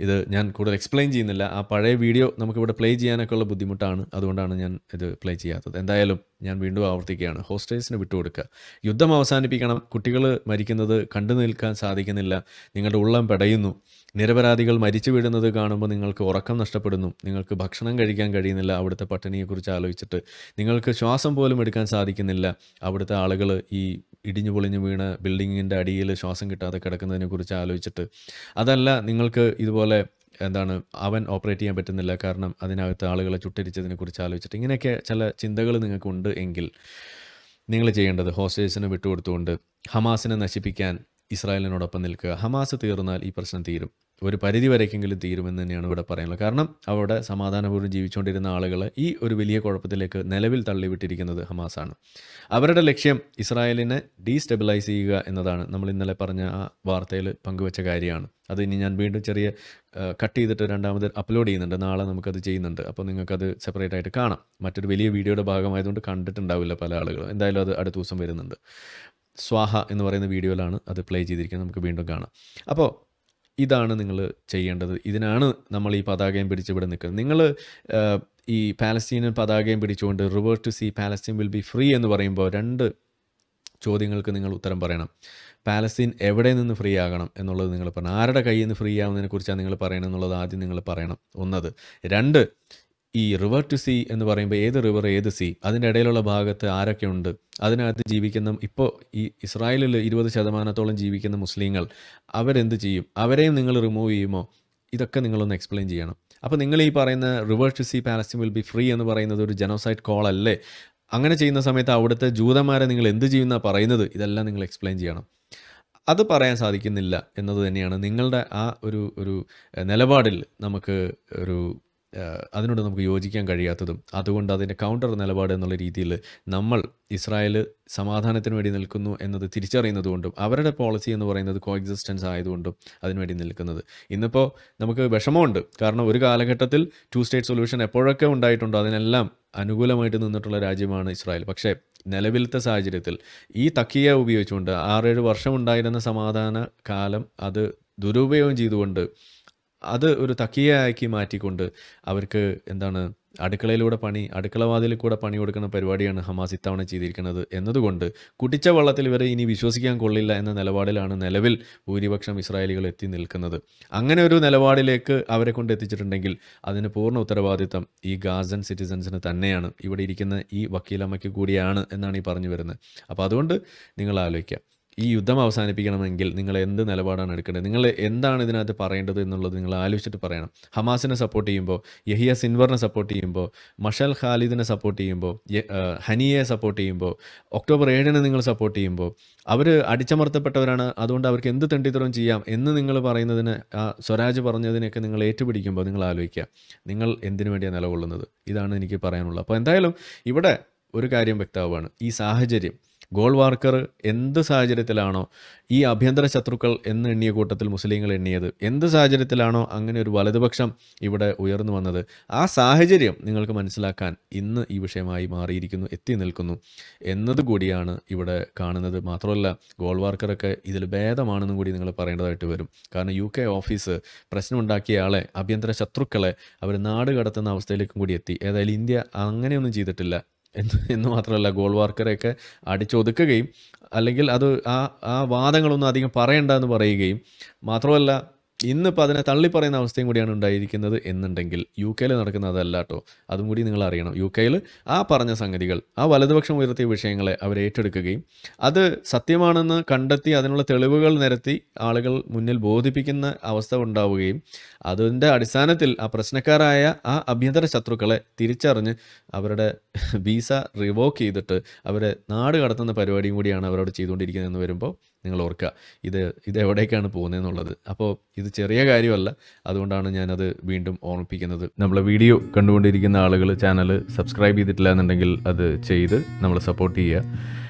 ഇത് ഞാൻ കൂടുതൽ explain ചെയ്യുന്നില്ല ആ പഴയ video നമുക്കിവിടെ play ചെയ്യാനൊക്കെ ഉള്ള ബുദ്ധിമുട്ടാണ് അതുകൊണ്ടാണ് ഞാൻ ഇത് പ്ലേ ചെയ്യാത്തത് എന്തായാലും ഞാൻ വീണ്ടും ആവർത്തിക്കുകയാണ് ഹോസ്റ്റേഴ്സിന് വിട്ടുകൊടുക്കുക യുദ്ധം അവസാനിപ്പിക്കണം കുട്ടികൾ മരിക്കുന്നത് കണ്ടു നിൽക്കാൻ സാധിക്കുന്നില്ല നിങ്ങളുടെ ഉള്ളം പെടയുന്നു നിരപരാധികൾ മരിച്ചു വീഴുന്നത് കാണുമ്പോൾ നിങ്ങൾക്ക് ഉറക്കം നഷ്ടപ്പെടുന്നു നിങ്ങൾക്ക് ഭക്ഷണം കഴിക്കാൻ കഴിയുന്നില്ല അവിടുത്തെ പട്ടിണിയെക്കുറിച്ച് ആലോചിച്ചിട്ട് നിങ്ങൾക്ക് ശ്വാസം പോലും എടുക്കാൻ സാധിക്കുന്നില്ല അവിടുത്തെ ആളുകൾ ഈ ഇടിഞ്ഞു പൊളിഞ്ഞു വീണ ബിൽഡിങ്ങിൻ്റെ അടിയിൽ ശ്വാസം കിട്ടാതെ കിടക്കുന്നതിനെക്കുറിച്ച് ആലോചിച്ചിട്ട് അതല്ല നിങ്ങൾക്ക് ഇതുപോലെ എന്താണ് അവൻ ഓപ്പറേറ്റ് ചെയ്യാൻ പറ്റുന്നില്ല കാരണം അതിനകത്ത് ആളുകളെ ചുട്ടരിച്ചതിനെക്കുറിച്ച് ആലോചിച്ചിട്ട് ഇങ്ങനെയൊക്കെ ചില ചിന്തകൾ നിങ്ങൾക്കുണ്ട് എങ്കിൽ നിങ്ങൾ ചെയ്യേണ്ടത് ഹോസ്റ്റേഴ്സിനെ വിട്ടുകൊടുത്തുകൊണ്ട് ഹമാസിനെ നശിപ്പിക്കാൻ ഇസ്രായേലിനോടൊപ്പം നിൽക്കുക ഹമാസ് തീർന്നാൽ ഈ പ്രശ്നം തീരും ഒരു പരിധി വരയ്ക്കെങ്കിലും തീരുമെന്ന് തന്നെയാണ് ഇവിടെ പറയുന്നത് കാരണം അവിടെ സമാധാനപൂർവ്വം ജീവിച്ചുകൊണ്ടിരുന്ന ആളുകളെ ഈ ഒരു വലിയ കുഴപ്പത്തിലേക്ക് നിലവിൽ തള്ളിവിട്ടിരിക്കുന്നത് ഹമാസാണ് അവരുടെ ലക്ഷ്യം ഇസ്രായേലിനെ ഡീസ്റ്റെബിലൈസ് ചെയ്യുക എന്നതാണ് നമ്മൾ ഇന്നലെ പറഞ്ഞ ആ വാർത്തയിൽ പങ്കുവച്ച കാര്യമാണ് അത് ഇനി ഞാൻ വീണ്ടും ചെറിയ കട്ട് ചെയ്തിട്ട് രണ്ടാമത് അപ്ലോഡ് ചെയ്യുന്നുണ്ട് നാളെ നമുക്കത് ചെയ്യുന്നുണ്ട് അപ്പോൾ നിങ്ങൾക്കത് സെപ്പറേറ്റ് ആയിട്ട് കാണാം മറ്റൊരു വലിയ വീഡിയോയുടെ ഭാഗമായതുകൊണ്ട് കണ്ടിട്ടുണ്ടാവില്ല പല ആളുകളും എന്തായാലും അത് അടുത്ത ദിവസം വരുന്നുണ്ട് സ്വാഹ എന്ന് പറയുന്ന വീഡിയോയിലാണ് അത് പ്ലേ ചെയ്തിരിക്കുന്നത് നമുക്ക് വീണ്ടും കാണാം അപ്പോൾ ഇതാണ് നിങ്ങൾ ചെയ്യേണ്ടത് ഇതിനാണ് നമ്മൾ ഈ പതാകയും പിടിച്ച് ഇവിടെ നിൽക്കുന്നത് നിങ്ങൾ ഈ പാലസ്തീനിയൻ പതാകയും പിടിച്ചുകൊണ്ട് rivers to sea Palestine will be free എന്ന് പറയുമ്പോൾ രണ്ട് ചോദ്യങ്ങൾക്ക് നിങ്ങൾ ഉത്തരം പറയണം പാലസ്തീൻ എവിടെ നിന്ന് ഫ്രീ ആകണം എന്നുള്ളത് നിങ്ങൾ പറയണം ആരുടെ കയ്യിൽ നിന്ന് ഫ്രീ ആവുന്നതിനെ കുറിച്ചാണ് നിങ്ങൾ പറയണം എന്നുള്ളത് ആദ്യം നിങ്ങൾ പറയണം ഒന്നത് രണ്ട് ഈ റിവർ ടു സി എന്ന് പറയുമ്പോൾ ഏത് റിവർ ഏത് സി അതിൻ്റെ ഇടയിലുള്ള ഭാഗത്ത് ആരൊക്കെ ഉണ്ട് അതിനകത്ത് ജീവിക്കുന്ന ഇപ്പോൾ ഈ ഇസ്രായേലിൽ ഇരുപത് ശതമാനത്തോളം ജീവിക്കുന്ന മുസ്ലിങ്ങൾ അവരെന്ത് ചെയ്യും അവരെയും നിങ്ങൾ റിമൂവ് ചെയ്യുമോ ഇതൊക്കെ നിങ്ങളൊന്ന് എക്സ്പ്ലെയിൻ ചെയ്യണം അപ്പോൾ നിങ്ങൾ ഈ പറയുന്ന river to sea Palestine will be free എന്ന് പറയുന്നത് ഒരു ജനോസൈഡ് കോൾ അല്ലേ അങ്ങനെ ചെയ്യുന്ന സമയത്ത് അവിടുത്തെ ജൂതന്മാരെ നിങ്ങൾ എന്ത് ചെയ്യുന്ന പറയുന്നത് ഇതെല്ലാം നിങ്ങൾ എക്സ്പ്ലെയിൻ ചെയ്യണം അത് പറയാൻ സാധിക്കുന്നില്ല എന്നത് തന്നെയാണ് നിങ്ങളുടെ ആ ഒരു ഒരു നിലപാടിൽ നമുക്ക് ഒരു അതിനോട് നമുക്ക് യോജിക്കാൻ കഴിയാത്തതും അതുകൊണ്ട് അതിൻ്റെ കൗണ്ടർ നിലപാട് എന്നുള്ള രീതിയിൽ നമ്മൾ ഇസ്രായേൽ സമാധാനത്തിന് വേണ്ടി നിൽക്കുന്നു എന്നത് തിരിച്ചറിയുന്നതുകൊണ്ടും അവരുടെ പോളിസി എന്ന് പറയുന്നത് കോ എക്സിസ്റ്റൻസ് ആയതുകൊണ്ടും അതിനുവേണ്ടി നിൽക്കുന്നത് ഇന്നിപ്പോൾ നമുക്ക് വിഷമമുണ്ട് കാരണം ഒരു കാലഘട്ടത്തിൽ ടു സ്റ്റേറ്റ് സൊല്യൂഷൻ എപ്പോഴൊക്കെ ഉണ്ടായിട്ടുണ്ടോ അതിനെല്ലാം അനുകൂലമായിട്ട് നിന്നിട്ടുള്ള രാജ്യമാണ് ഇസ്രായേൽ പക്ഷേ നിലവിലത്തെ സാഹചര്യത്തിൽ ഈ തക്കിയ ഉപയോഗിച്ചുകൊണ്ട് ആറേഴ് വർഷം ഉണ്ടായിരുന്ന സമാധാന കാലം അത് ദുരുപയോഗം ചെയ്തുകൊണ്ട് അത് ഒരു തക്കിയാക്കി മാറ്റിക്കൊണ്ട് അവർക്ക് എന്താണ് അടുക്കളയിലൂടെ പണി അടുക്കളവാതിലിൽ കൂടെ പണി കൊടുക്കുന്ന പരിപാടിയാണ് ഹമാസ് ഇത്തവണ ചെയ്തിരിക്കുന്നത് എന്നതുകൊണ്ട് കുടിച്ച വള്ളത്തിൽ ഇവരെ ഇനി വിശ്വസിക്കാൻ കൊള്ളില്ല എന്ന നിലപാടിലാണ് നിലവിൽ ഭൂരിപക്ഷം ഇസ്രായേലികൾ എത്തി നിൽക്കുന്നത് അങ്ങനെ ഒരു നിലപാടിലേക്ക് അവരെ കൊണ്ട് എത്തിച്ചിട്ടുണ്ടെങ്കിൽ അതിന് പൂർണ്ണ ഉത്തരവാദിത്തം ഈ ഗാസൻ സിറ്റിസൻസിന് തന്നെയാണ് ഇവിടെ ഇരിക്കുന്ന ഈ വക്കീലമ്മയ്ക്ക് കൂടിയാണ് എന്നാണ് ഈ പറഞ്ഞു വരുന്നത് അപ്പോൾ അതുകൊണ്ട് നിങ്ങൾ ആലോചിക്കുക ഈ യുദ്ധം അവസാനിപ്പിക്കണമെങ്കിൽ നിങ്ങൾ എന്ത് നിലപാടാണ് എടുക്കേണ്ടത് നിങ്ങൾ എന്താണ് ഇതിനകത്ത് പറയേണ്ടത് എന്നുള്ളത് നിങ്ങൾ ആലോചിച്ചിട്ട് പറയണം ഹമാസിനെ സപ്പോർട്ട് ചെയ്യുമ്പോൾ യഹിയ സിൻവറിനെ സപ്പോർട്ട് ചെയ്യുമ്പോൾ മഷൽ ഖാലിദിനെ സപ്പോർട്ട് ചെയ്യുമ്പോൾ ഹനിയെ സപ്പോർട്ട് ചെയ്യുമ്പോൾ ഒക്ടോബർ ഏഴിന് നിങ്ങൾ സപ്പോർട്ട് ചെയ്യുമ്പോൾ അവർ അടിച്ചമർത്തപ്പെട്ടവരാണ് അതുകൊണ്ട് അവർക്ക് എന്ത് തെണ്ടിത്തരവും ചെയ്യാം എന്ന് നിങ്ങൾ പറയുന്നതിന് ആ സ്വരാജ് പറഞ്ഞതിനൊക്കെ നിങ്ങൾ ഏറ്റുപിടിക്കുമ്പോൾ നിങ്ങൾ ആലോചിക്കുക നിങ്ങൾ എന്തിനു വേണ്ടിയാണ് നിലകൊള്ളുന്നത് ഇതാണ് എനിക്ക് പറയാനുള്ളത് അപ്പോൾ എന്തായാലും ഇവിടെ ഒരു കാര്യം വ്യക്തമാവാണ് ഈ സാഹചര്യം ഗോൾ വാർക്കർ എന്ത് സാഹചര്യത്തിലാണോ ഈ ആഭ്യന്തര ശത്രുക്കൾ എന്ന് എണ്ണിയ കൂട്ടത്തിൽ മുസ്ലിങ്ങൾ എണ്ണിയത് എന്ത് സാഹചര്യത്തിലാണോ അങ്ങനെ ഒരു വലതുപക്ഷം ഇവിടെ ഉയർന്നു വന്നത് ആ സാഹചര്യം നിങ്ങൾക്ക് മനസ്സിലാക്കാൻ ഇന്ന് ഈ വിഷയമായി മാറിയിരിക്കുന്നു എത്തി നിൽക്കുന്നു എന്നതുകൂടിയാണ് ഇവിടെ കാണുന്നത് മാത്രമല്ല ഗോൾ വാർക്കറൊക്കെ ഇതിൽ ഭേദമാണെന്നും കൂടി നിങ്ങൾ പറയേണ്ടതായിട്ട് വരും കാരണം യു കെ ഓഫീസ് പ്രശ്നമുണ്ടാക്കിയ ആളെ ആഭ്യന്തര ശത്രുക്കളെ അവർ നാട് കടത്തുന്ന അവസ്ഥയിലേക്കും കൂടി എത്തി ഏതായാലും ഇന്ത്യ അങ്ങനെയൊന്നും ചെയ്തിട്ടില്ല എന്ന് എന്ന് മാത്രമല്ല ഗോൾ വാർക്കറെയൊക്കെ അടിച്ചൊതുക്കുകയും അല്ലെങ്കിൽ അത് ആ ആ വാദങ്ങളൊന്നും അധികം പറയണ്ട എന്ന് പറയുകയും മാത്രമല്ല ഇന്നിപ്പോൾ അതിനെ തള്ളിപ്പറയുന്ന അവസ്ഥയും കൂടിയാണ് ഉണ്ടായിരിക്കുന്നത് എന്നുണ്ടെങ്കിൽ യു കെയിൽ നടക്കുന്ന അതല്ല കേട്ടോ അതും കൂടി നിങ്ങൾ അറിയണം യു കെയിൽ ആ പറഞ്ഞ സംഗതികൾ ആ വലതുപക്ഷം ഉയർത്തിയ വിഷയങ്ങളെ അവർ ഏറ്റെടുക്കുകയും അത് സത്യമാണെന്ന് കണ്ടെത്തി അതിനുള്ള തെളിവുകൾ നിരത്തി ആളുകൾ മുന്നിൽ ബോധിപ്പിക്കുന്ന അവസ്ഥ ഉണ്ടാവുകയും അതിൻ്റെ അടിസ്ഥാനത്തിൽ ആ പ്രശ്നക്കാരായ ആ അഭ്യന്തര ശത്രുക്കളെ തിരിച്ചറിഞ്ഞ് അവരുടെ വീസ റിവോക്ക് ചെയ്തിട്ട് അവരെ നാട് കടത്തുന്ന പരിപാടിയും കൂടിയാണ് അവരോട് ചെയ്തുകൊണ്ടിരിക്കുന്നത് എന്ന് വരുമ്പോൾ നിങ്ങൾ ഓർക്കുക ഇത് ഇത് എവിടേക്കാണ് പോകുന്നതെന്നുള്ളത് അപ്പോൾ ഇത് ചെറിയ കാര്യമല്ല അതുകൊണ്ടാണ് ഞാനത് വീണ്ടും ഓർമ്മിപ്പിക്കുന്നത് നമ്മളെ വീഡിയോ കണ്ടുകൊണ്ടിരിക്കുന്ന ആളുകൾ ചാനൽ സബ്സ്ക്രൈബ് ചെയ്തിട്ടില്ല എന്നുണ്ടെങ്കിൽ അത് ചെയ്ത് നമ്മളെ സപ്പോർട്ട് ചെയ്യുക